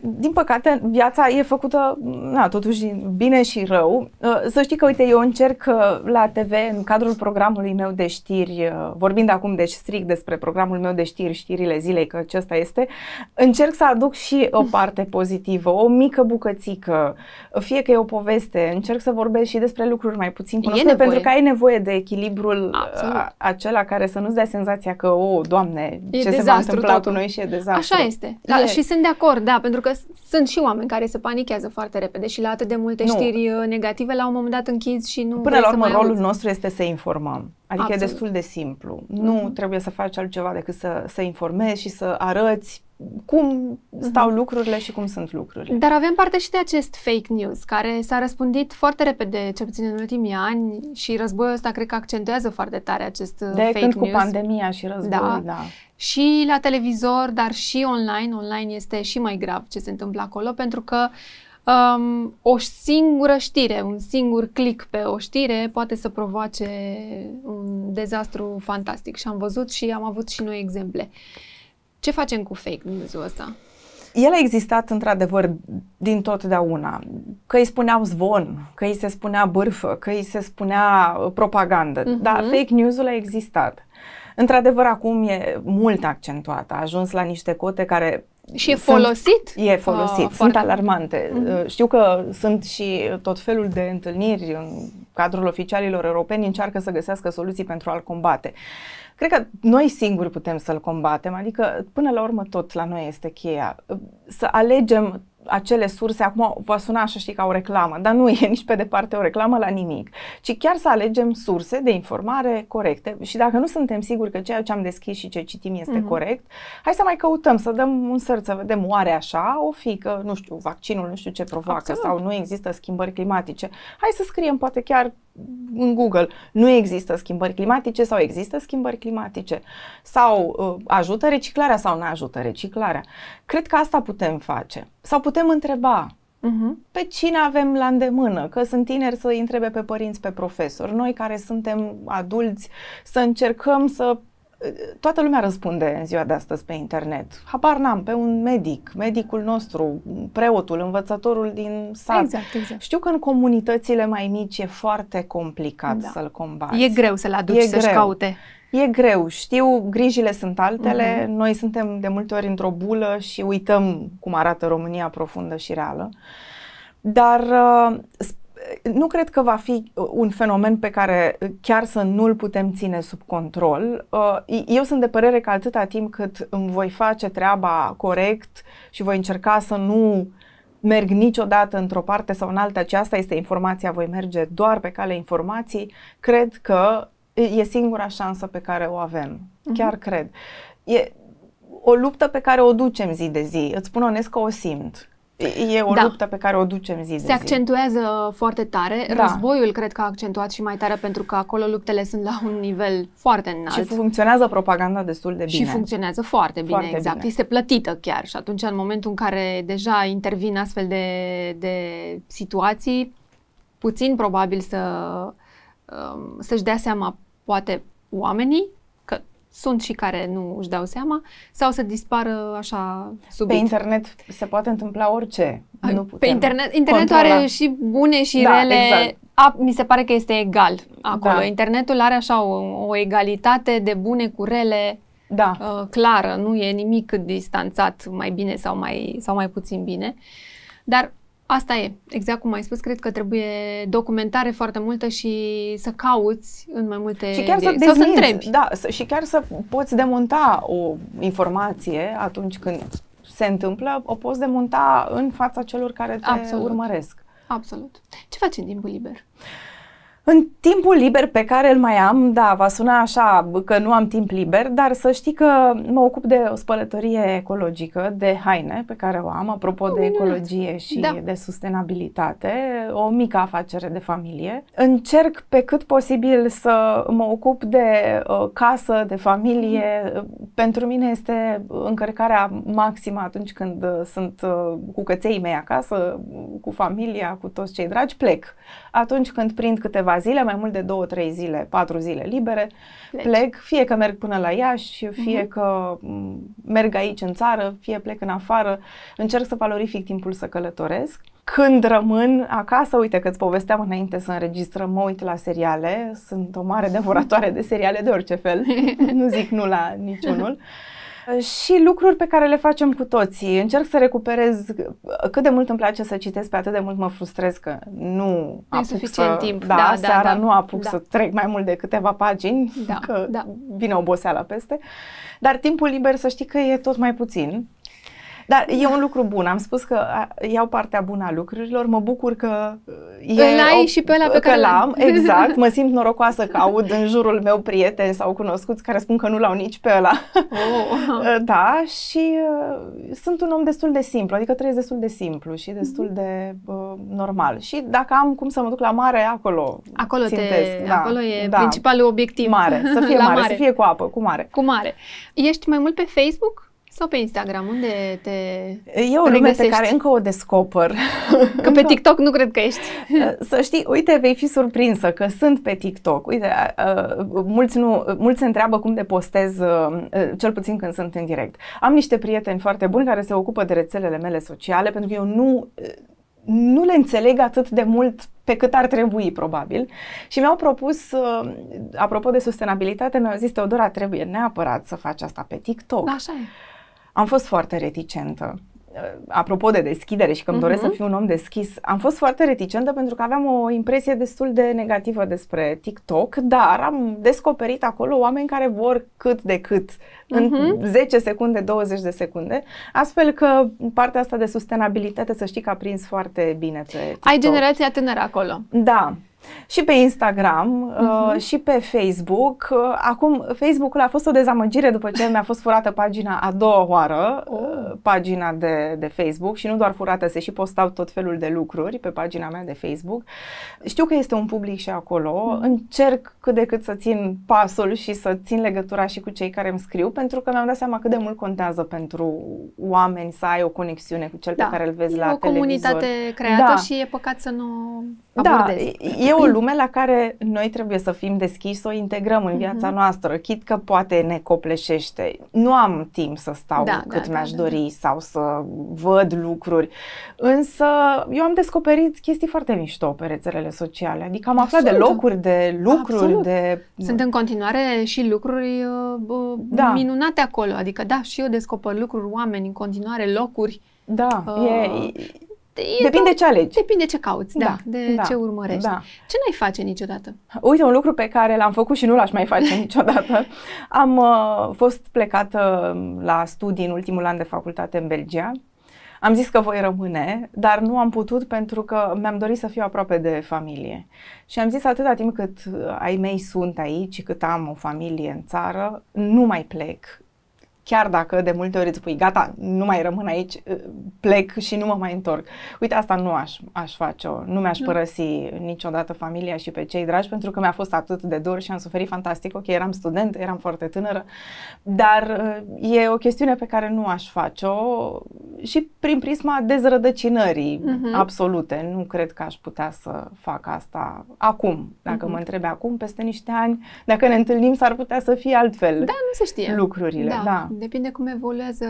din păcate, viața e făcută, na, totuși, bine și rău. Să știi că, uite, eu încerc uh, la TV, în cadrul programului meu de știri, uh, vorbind acum, deci, strict despre programul meu de știri, știrile zilei, că acesta este, încerc să aduc și o parte pozitivă, o mică bucățică, fie că e o poveste, încerc să vorbesc și despre lucruri mai puțin cunoscute, pentru că ai nevoie de echilibrul Absolut. Uh, acela care să nu nu-ți dai senzația că, o, oh, doamne, e ce se va întâmpla totul. cu noi și e dezastru. Așa este. Da, e. Și sunt de acord, da, pentru că sunt și oameni care se panichează foarte repede și la atât de multe nu. știri uh, negative, la un moment dat închizi și nu Până la urmă, rolul auzi. nostru este să informăm. Adică Absolut. e destul de simplu. Mm-hmm. Nu mhm. trebuie să faci altceva decât să, să informezi și să arăți cum stau mm-hmm. lucrurile și cum sunt lucrurile. Dar avem parte și de acest fake news, care s-a răspândit foarte repede, cel puțin în ultimii ani, și războiul ăsta cred că accentuează foarte tare acest uh, de fake când news. cu pandemia și da. războiul, da. da. Și la televizor, dar și online. Online este și mai grav ce se întâmplă acolo, pentru că uh, um, o singură știre, un singur click pe o știre poate să provoace un dezastru fantastic și am văzut și am avut și noi exemple. Ce facem cu fake news-ul ăsta? El a existat într-adevăr din totdeauna. Că îi spuneau zvon, că îi se spunea bârfă, că îi se spunea uh, propagandă, uh-huh. Mhm. dar fake news-ul a existat. Într-adevăr, acum e mult accentuată, a ajuns la niște cote care și e folosit? Sunt, e folosit. Oh, sunt foarte... alarmante. Mm-hmm. Știu că sunt și tot felul de întâlniri în cadrul oficialilor europeni încearcă să găsească soluții pentru a-l combate. Cred că noi singuri putem să-l combatem, adică până la urmă tot la noi este cheia. Să alegem acele surse, acum va suna așa știi ca o reclamă, dar nu e nici pe departe o reclamă la nimic, ci chiar să alegem surse de informare corecte și dacă nu suntem siguri că ceea ce am deschis și ce citim este mm-hmm. corect, hai să mai căutăm, să dăm un sărt, să vedem oare așa o fi că, nu știu, vaccinul nu știu ce provoacă Absolut. sau nu există schimbări climatice. Hai să scriem poate chiar în Google, nu există schimbări climatice sau există schimbări climatice sau uh, ajută reciclarea sau nu ajută reciclarea. Cred că asta putem face. Sau putem întreba uh-huh. pe cine avem la îndemână, că sunt tineri să îi întrebe pe părinți, pe profesori, noi care suntem adulți să încercăm să toată lumea răspunde în ziua de astăzi pe internet. Habar n-am, pe un medic, medicul nostru, preotul, învățătorul din sat. Exact, exact. Știu că în comunitățile mai mici e foarte complicat da. să-l combați. E greu să-l aduci e să-și greu. caute. E greu, știu, grijile sunt altele, mm-hmm. noi suntem de multe ori într-o bulă și uităm cum arată România profundă și reală. Dar uh, nu cred că va fi uh, un fenomen pe care uh, chiar să nu-l putem ține sub control. Uh, eu sunt de părere că atâta timp cât îmi voi face treaba corect și voi încerca să nu merg niciodată într-o parte sau în alta, aceasta asta este informația, voi merge doar pe cale informației, cred că e singura șansă pe care o avem. Mhm. Chiar mm-hmm. cred. E o luptă pe care o ducem zi de zi. Îți spun onest că o simt E o da. luptă pe care o ducem zi de Se accentuează zi. foarte tare. Da. Războiul cred că a accentuat și mai tare pentru că acolo luptele sunt la un nivel foarte înalt. Și funcționează propaganda destul de bine. Și funcționează foarte bine, foarte exact. Bine. Este plătită chiar și atunci în momentul în care deja intervin astfel de, de situații, puțin probabil să, um, să-și dea seama poate oamenii sunt și care nu își dau seama, sau să dispară așa subit. Pe internet se poate întâmpla orice. Nu putem Pe internet, internetul controla. are și bune și da, rele. Exact. A, mi se pare că este egal acolo. Da. Internetul are așa o, o egalitate de bune cu rele da. uh, clară. Nu e nimic distanțat mai bine sau mai, sau mai puțin bine. Dar Asta e, exact cum ai spus, cred că trebuie documentare foarte multă și să cauți în mai multe și chiar să sau să întrebi. Da, și chiar să poți demonta o informație atunci când se întâmplă, o poți demonta în fața celor care te Absolut. urmăresc. Absolut. Ce faci în timpul liber? Uh, în timpul liber pe care îl mai am, da, va suna așa că nu am timp liber, dar să știi că mă ocup de o spălătorie ecologică de haine pe care o am, apropo oh, de ecologie și da. de sustenabilitate, o mică afacere de familie. Încerc pe cât posibil să mă ocup de uh, casă, de familie. Mm-hmm. Pentru mine este încărcarea maximă atunci când ă, sunt uh, cu căței mei acasă, cu familia, cu toți cei dragi, plec atunci când prind câteva zile, mai mult de două-trei zile, patru zile libere, plec. plec, fie că merg până la Iași, fie uh-huh. că merg aici în țară, fie plec în afară, încerc să valorific timpul să călătoresc. Când rămân acasă, uite că îți povesteam înainte să înregistrăm, mă uit la seriale, sunt o mare devoratoare de seriale de orice fel, nu zic nu la niciunul. Ă, și lucruri pe care le facem cu toții. Încerc să recuperez cât de mult îmi place să citesc, pe atât de mult mă frustrez că nu apuc suficient să, timp. Da, da, da seara da, da. nu apuc da. să trec mai mult de câteva pagini, da, că da. vine oboseala peste. Dar timpul liber să știi că e tot mai puțin. Dar e un lucru bun. Am spus că iau partea bună a lucrurilor. Mă bucur că e Îl ai o, și pe ăla pe care l-am. Exact. Mă simt norocoasă că aud în jurul meu prieteni sau cunoscuți care spun că nu l-au nici pe ăla. Oh. da, și uh, sunt un om destul de simplu. Adică trăiesc destul de simplu și destul mhm. de uh, normal. Și dacă am cum să mă duc la mare, acolo Acolo, te, da, acolo e da, principalul obiectiv. Mare. Să fie mare, mare, să fie cu apă, cu mare. Cu mare. Ești mai mult pe Facebook? Sau pe Instagram, unde te E o lume pe care încă o descoper. Că pe TikTok nu cred că ești. Să știi, uite, vei fi surprinsă că sunt pe TikTok. Uite, uh, mulți, nu, mulți se întreabă cum de postez, uh, cel puțin când sunt în direct. Am niște prieteni foarte buni care se ocupă de rețelele mele sociale, pentru că eu nu, nu le înțeleg atât de mult pe cât ar trebui, probabil. Și mi-au propus, uh, apropo de sustenabilitate, mi-au zis, Teodora, trebuie neapărat să faci asta pe TikTok. Așa e am fost foarte reticentă. Uh, apropo de deschidere și că îmi uh-huh. să mhm. fiu un om deschis, am fost foarte reticentă pentru că aveam o impresie destul de negativă despre TikTok, dar am descoperit acolo oameni care vor cât de cât, uh-huh. în 10 mhm. secunde, 20 de secunde, astfel că partea asta de sustenabilitate să știi că a prins foarte bine pe TikTok. Ai generația tânără acolo. Da, și pe Instagram uh-huh. și pe Facebook. Uh, acum, Facebook-ul a fost o dezamăgire după ce mi-a fost furată pagina a doua oară, uh, oh. pagina de, de Facebook și nu doar furată, se și postau tot felul de lucruri pe pagina mea de Facebook. Știu că este un public și acolo, uh-huh. încerc cât de cât să țin pasul și să țin legătura și cu cei care îmi scriu, pentru că mi-am dat seama cât de mult contează pentru oameni să ai o conexiune cu cel da. pe care îl vezi e la o televizor. o comunitate creată da. și e păcat să nu da, abordezi. Da, e o lume la care noi trebuie să fim deschiși, să o integrăm în viața mm-hmm. noastră, chit că poate ne copleșește. Nu am timp să stau da, cât da, mi-aș da, dori da. sau să văd lucruri, însă eu am descoperit chestii foarte mișto pe rețelele sociale, adică am aflat Absolut. de locuri, de lucruri, Absolut. de... Sunt în continuare și lucruri uh, da. minunate acolo, adică da, și eu descoper lucruri, oameni, în continuare locuri. Da, uh, e, E Depinde ce alegi. Depinde ce cauți, da, da, da de da, ce urmărești. Da. Ce n-ai face niciodată? Uite, un lucru pe care l-am făcut și nu l-aș mai face niciodată. Am uh, fost plecată la studii în ultimul an de facultate în Belgia. Am zis că voi rămâne, dar nu am putut pentru că mi-am dorit să fiu aproape de familie. Și am zis atâta timp cât uh, ai mei sunt aici, cât am o familie în țară, nu mai plec chiar dacă de multe ori îți spui, gata, nu mai rămân aici, uh, plec și nu mă mai întorc. Uite, asta nu aș, aș face-o, nu mi-aș părăsi niciodată familia și pe cei dragi, pentru că mi-a fost atât de dor și am suferit fantastic. Ok, eram student, eram foarte tânără, dar uh, e o chestiune pe care nu aș face-o și prin prisma dezrădăcinării uh-huh. absolute. Nu cred că aș putea să fac asta acum. Dacă uh-huh. mă întrebe acum, peste niște ani, dacă ne întâlnim, s-ar putea să fie altfel. Da, nu se știe. Lucrurile, da. da depinde cum evoluează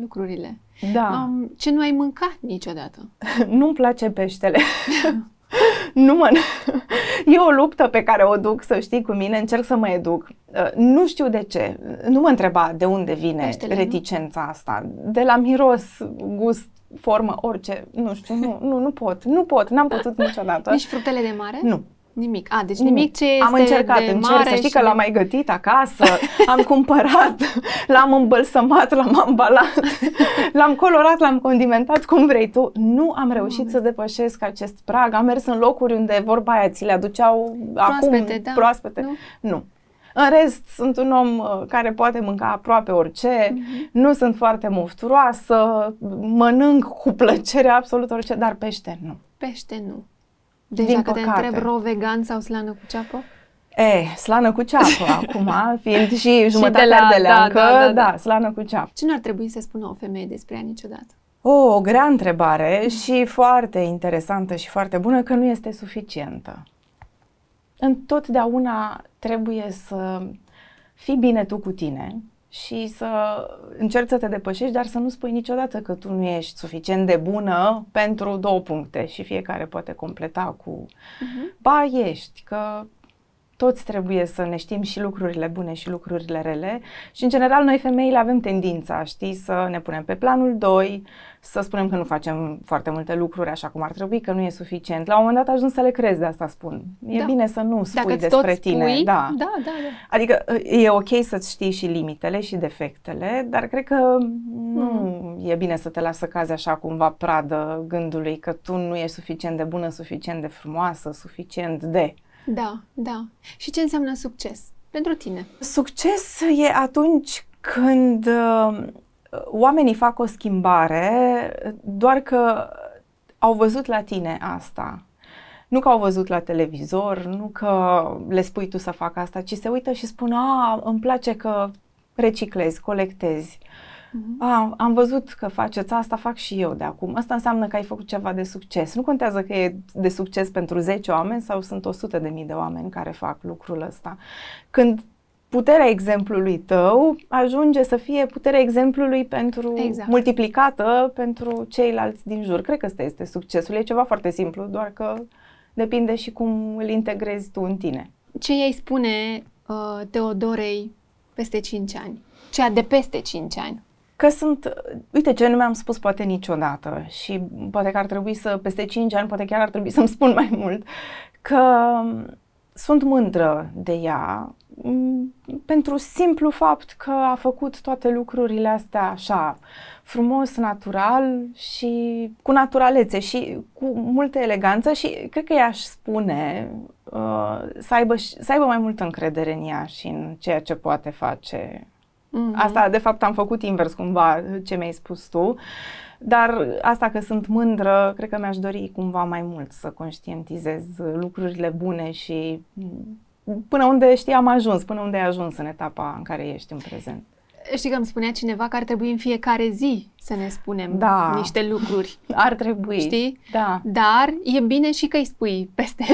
lucrurile. Da. Um, ce nu ai mâncat niciodată? Nu-mi place peștele. nu mă... E o luptă pe care o duc, să știi, cu mine, încerc să mă educ. Uh, nu știu de ce. Nu mă întreba de unde vine Peștele, reticența nu? asta. De la miros, gust, formă, orice. Nu știu, nu, nu, nu pot. Nu pot, n-am putut niciodată. Nici fructele de mare? Nu. Nimic. A, deci nimic, nimic. ce este Am încercat, de încerc mare să știi că l-am mai gătit acasă, am cumpărat, l-am îmbălsămat, l-am ambalat, l-am colorat, l-am condimentat cum vrei tu. Nu am reușit Mame. să depășesc acest prag. Am mers în locuri unde vorba aia ți le aduceau proaspete, acum da. proaspete. Nu. nu. În rest, sunt un om uh, care poate mânca aproape orice, mm-hmm. nu sunt foarte mufturoasă, mănânc cu plăcere absolut orice, dar pește nu. Pește nu. Deci din dacă păcate. te întreb ro vegan sau slană cu ceapă? E, slană cu ceapă acum, fiind și jumătate de ardeleancă, da, da, da, da, slană cu ceapă. Ce nu ar trebui să spună o femeie despre ea niciodată? O, o grea întrebare mm. și foarte interesantă și foarte bună, că nu este suficientă. Întotdeauna trebuie să fii bine tu cu tine, și să încerci să te depășești, dar să nu spui niciodată că tu nu ești suficient de bună pentru două puncte și fiecare poate completa cu uh-huh. ba ești, că toți trebuie să ne știm și lucrurile bune și lucrurile rele și în general noi femeile avem tendința, știi, să ne punem pe planul 2, să spunem că nu facem foarte multe lucruri așa cum ar trebui, că nu e suficient. La un moment dat ajung să le crezi, de asta spun. E da. bine să nu spui Dacă despre tine. Spui, da. Da, da, da. Adică e ok să-ți știi și limitele și defectele, dar cred că nu mm. e bine să te lasă cazi așa cumva pradă gândului că tu nu ești suficient de bună, suficient de frumoasă, suficient de. Da, da. Și ce înseamnă succes pentru tine? Succes e atunci când uh, oamenii fac o schimbare, doar că au văzut la tine asta. Nu că au văzut la televizor, nu că le spui tu să facă asta, ci se uită și spun, a, îmi place că reciclezi, colectezi. Uh, Uh-huh. Mhm. Ah, A, am văzut că faceți asta, fac și eu de acum. Asta înseamnă că ai făcut ceva de succes. Nu contează că e de succes pentru 10 oameni sau sunt 100 de mii de oameni care fac lucrul ăsta. Când puterea exemplului tău ajunge să fie puterea exemplului pentru exact. multiplicată pentru ceilalți din jur. Cred că ăsta este succesul. E ceva foarte simplu, doar că depinde și cum îl integrezi tu în tine. Ce ei spune uh, Teodorei peste 5 ani? Cea de peste 5 ani? Că sunt, uite ce nu mi-am spus poate niciodată și poate că ar trebui să, peste 5 ani, poate chiar ar trebui să-mi spun mai mult, că mm, sunt mândră de ea mm, pentru simplu fapt că a făcut toate lucrurile astea așa, frumos, natural și cu naturalețe și cu multă eleganță și cred că i-aș spune uh, să, aibă, să aibă mai multă încredere în ea și în ceea ce poate face Mm-hmm. Asta, de fapt, am făcut invers cumva ce mi-ai spus tu, dar asta că sunt mândră, cred că mi-aș dori cumva mai mult să conștientizez lucrurile bune și mm, până unde știi am ajuns, până unde ai ajuns în etapa în care ești în prezent. Știi că îmi spunea cineva că ar trebui în fiecare zi să ne spunem da. niște lucruri. Ar trebui. Știi? Da. Dar e bine și că îi spui peste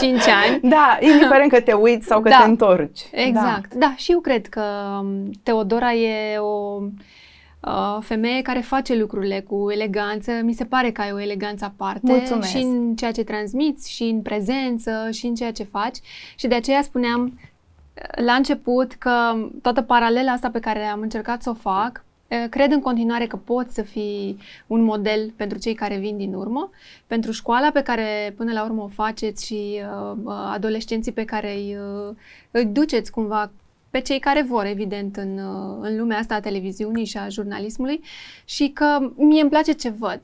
5 ani. Da, indiferent că te uiți sau că da. te întorci. Exact. Da. da, și eu cred că um, Teodora e o uh, femeie care face lucrurile cu eleganță. Mi se pare că ai o eleganță aparte Mulțumesc. și în ceea ce transmiți, și în prezență, și în ceea ce faci. Și de aceea spuneam la început că toată paralela asta pe care am încercat să o fac, cred în continuare că pot să fii un model pentru cei care vin din urmă, pentru școala pe care până la urmă o faceți și uh, adolescenții pe care îi, îi duceți cumva pe cei care vor, evident, în, uh, în lumea asta a televiziunii și a jurnalismului și că mie îmi place ce văd.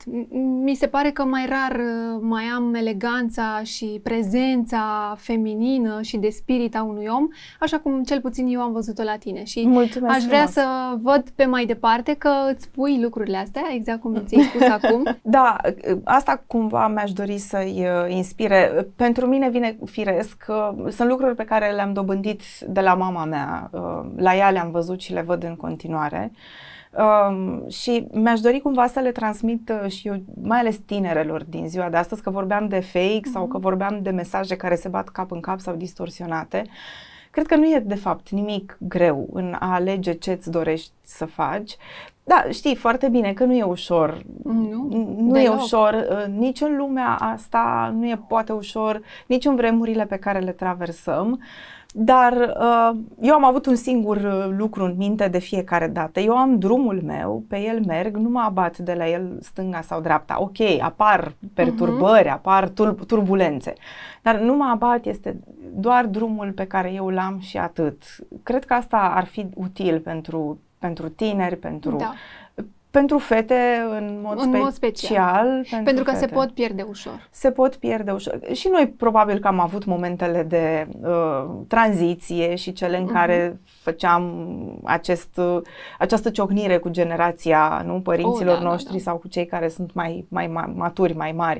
Mi se pare că mai rar uh, mai am eleganța și prezența feminină și de spirit a unui om, așa cum cel puțin eu am văzut-o la tine. Și Mulțumesc aș vrea frumos. să văd pe mai departe că îți pui lucrurile astea, exact cum ți-ai spus acum. Da, asta cumva mi-aș dori să-i uh, inspire. Pentru mine vine firesc că sunt lucruri pe care le-am dobândit de la mama mea Uh, la ea le-am văzut și le văd în continuare. Um, și mi-aș dori cumva să le transmit uh, și eu, mai ales tinerelor din ziua de astăzi, că vorbeam de fake mm-hmm. sau mhm. că vorbeam de mesaje care se bat cap în cap sau distorsionate. Cred că nu e, de fapt, nimic greu în a alege ce îți dorești să faci. Da, știi foarte bine că nu e ușor. Nu, nu e ușor. Uh, nici în lumea asta nu e poate ușor, nici în vremurile pe care le traversăm. Uh, dar uh, eu am avut un singur uh, lucru în minte de fiecare dată. Eu am drumul meu, pe el merg, nu mă abat de la el stânga sau dreapta. Ok, apar perturbări, uh-huh. apar tur- turbulențe, dar nu mă abat, este doar drumul pe care eu l-am și atât. Cred că asta ar fi util pentru pentru tineri, pentru da. Pentru fete, în mod, în special, mod special. Pentru, pentru că fete. se pot pierde ușor. Se pot pierde ușor. Și noi probabil că am avut momentele de uh, tranziție și cele în uh-huh. care făceam acest, uh, această ciocnire cu generația nu părinților oh, da, da noștri da, da. sau cu cei care sunt mai, mai, mai maturi, mai mari.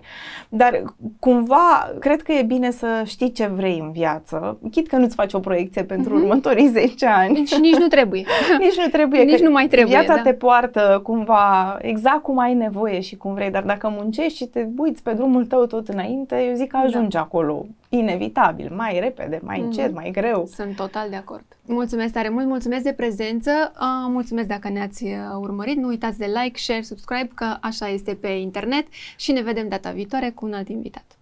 Dar cumva cred că e bine să știi ce vrei în viață. Chit că nu-ți faci o proiecție pentru uh-huh. următorii 10 ani. Și deci nici nu trebuie. nici nu trebuie. Nici nu mai trebuie. Viața da. te poartă cum cumva exact cum ai nevoie și cum vrei, dar dacă muncești și te buiți pe drumul tău tot înainte, eu zic că da. ajungi da. acolo inevitabil, mai repede, mai mm-hmm. încet, mai greu. Sunt total de acord. Mulțumesc tare mult, mulțumesc de prezență, uh, mulțumesc dacă ne-ați uh, urmărit, nu uitați de like, share, subscribe, că așa este pe internet și ne vedem data viitoare cu un alt invitat.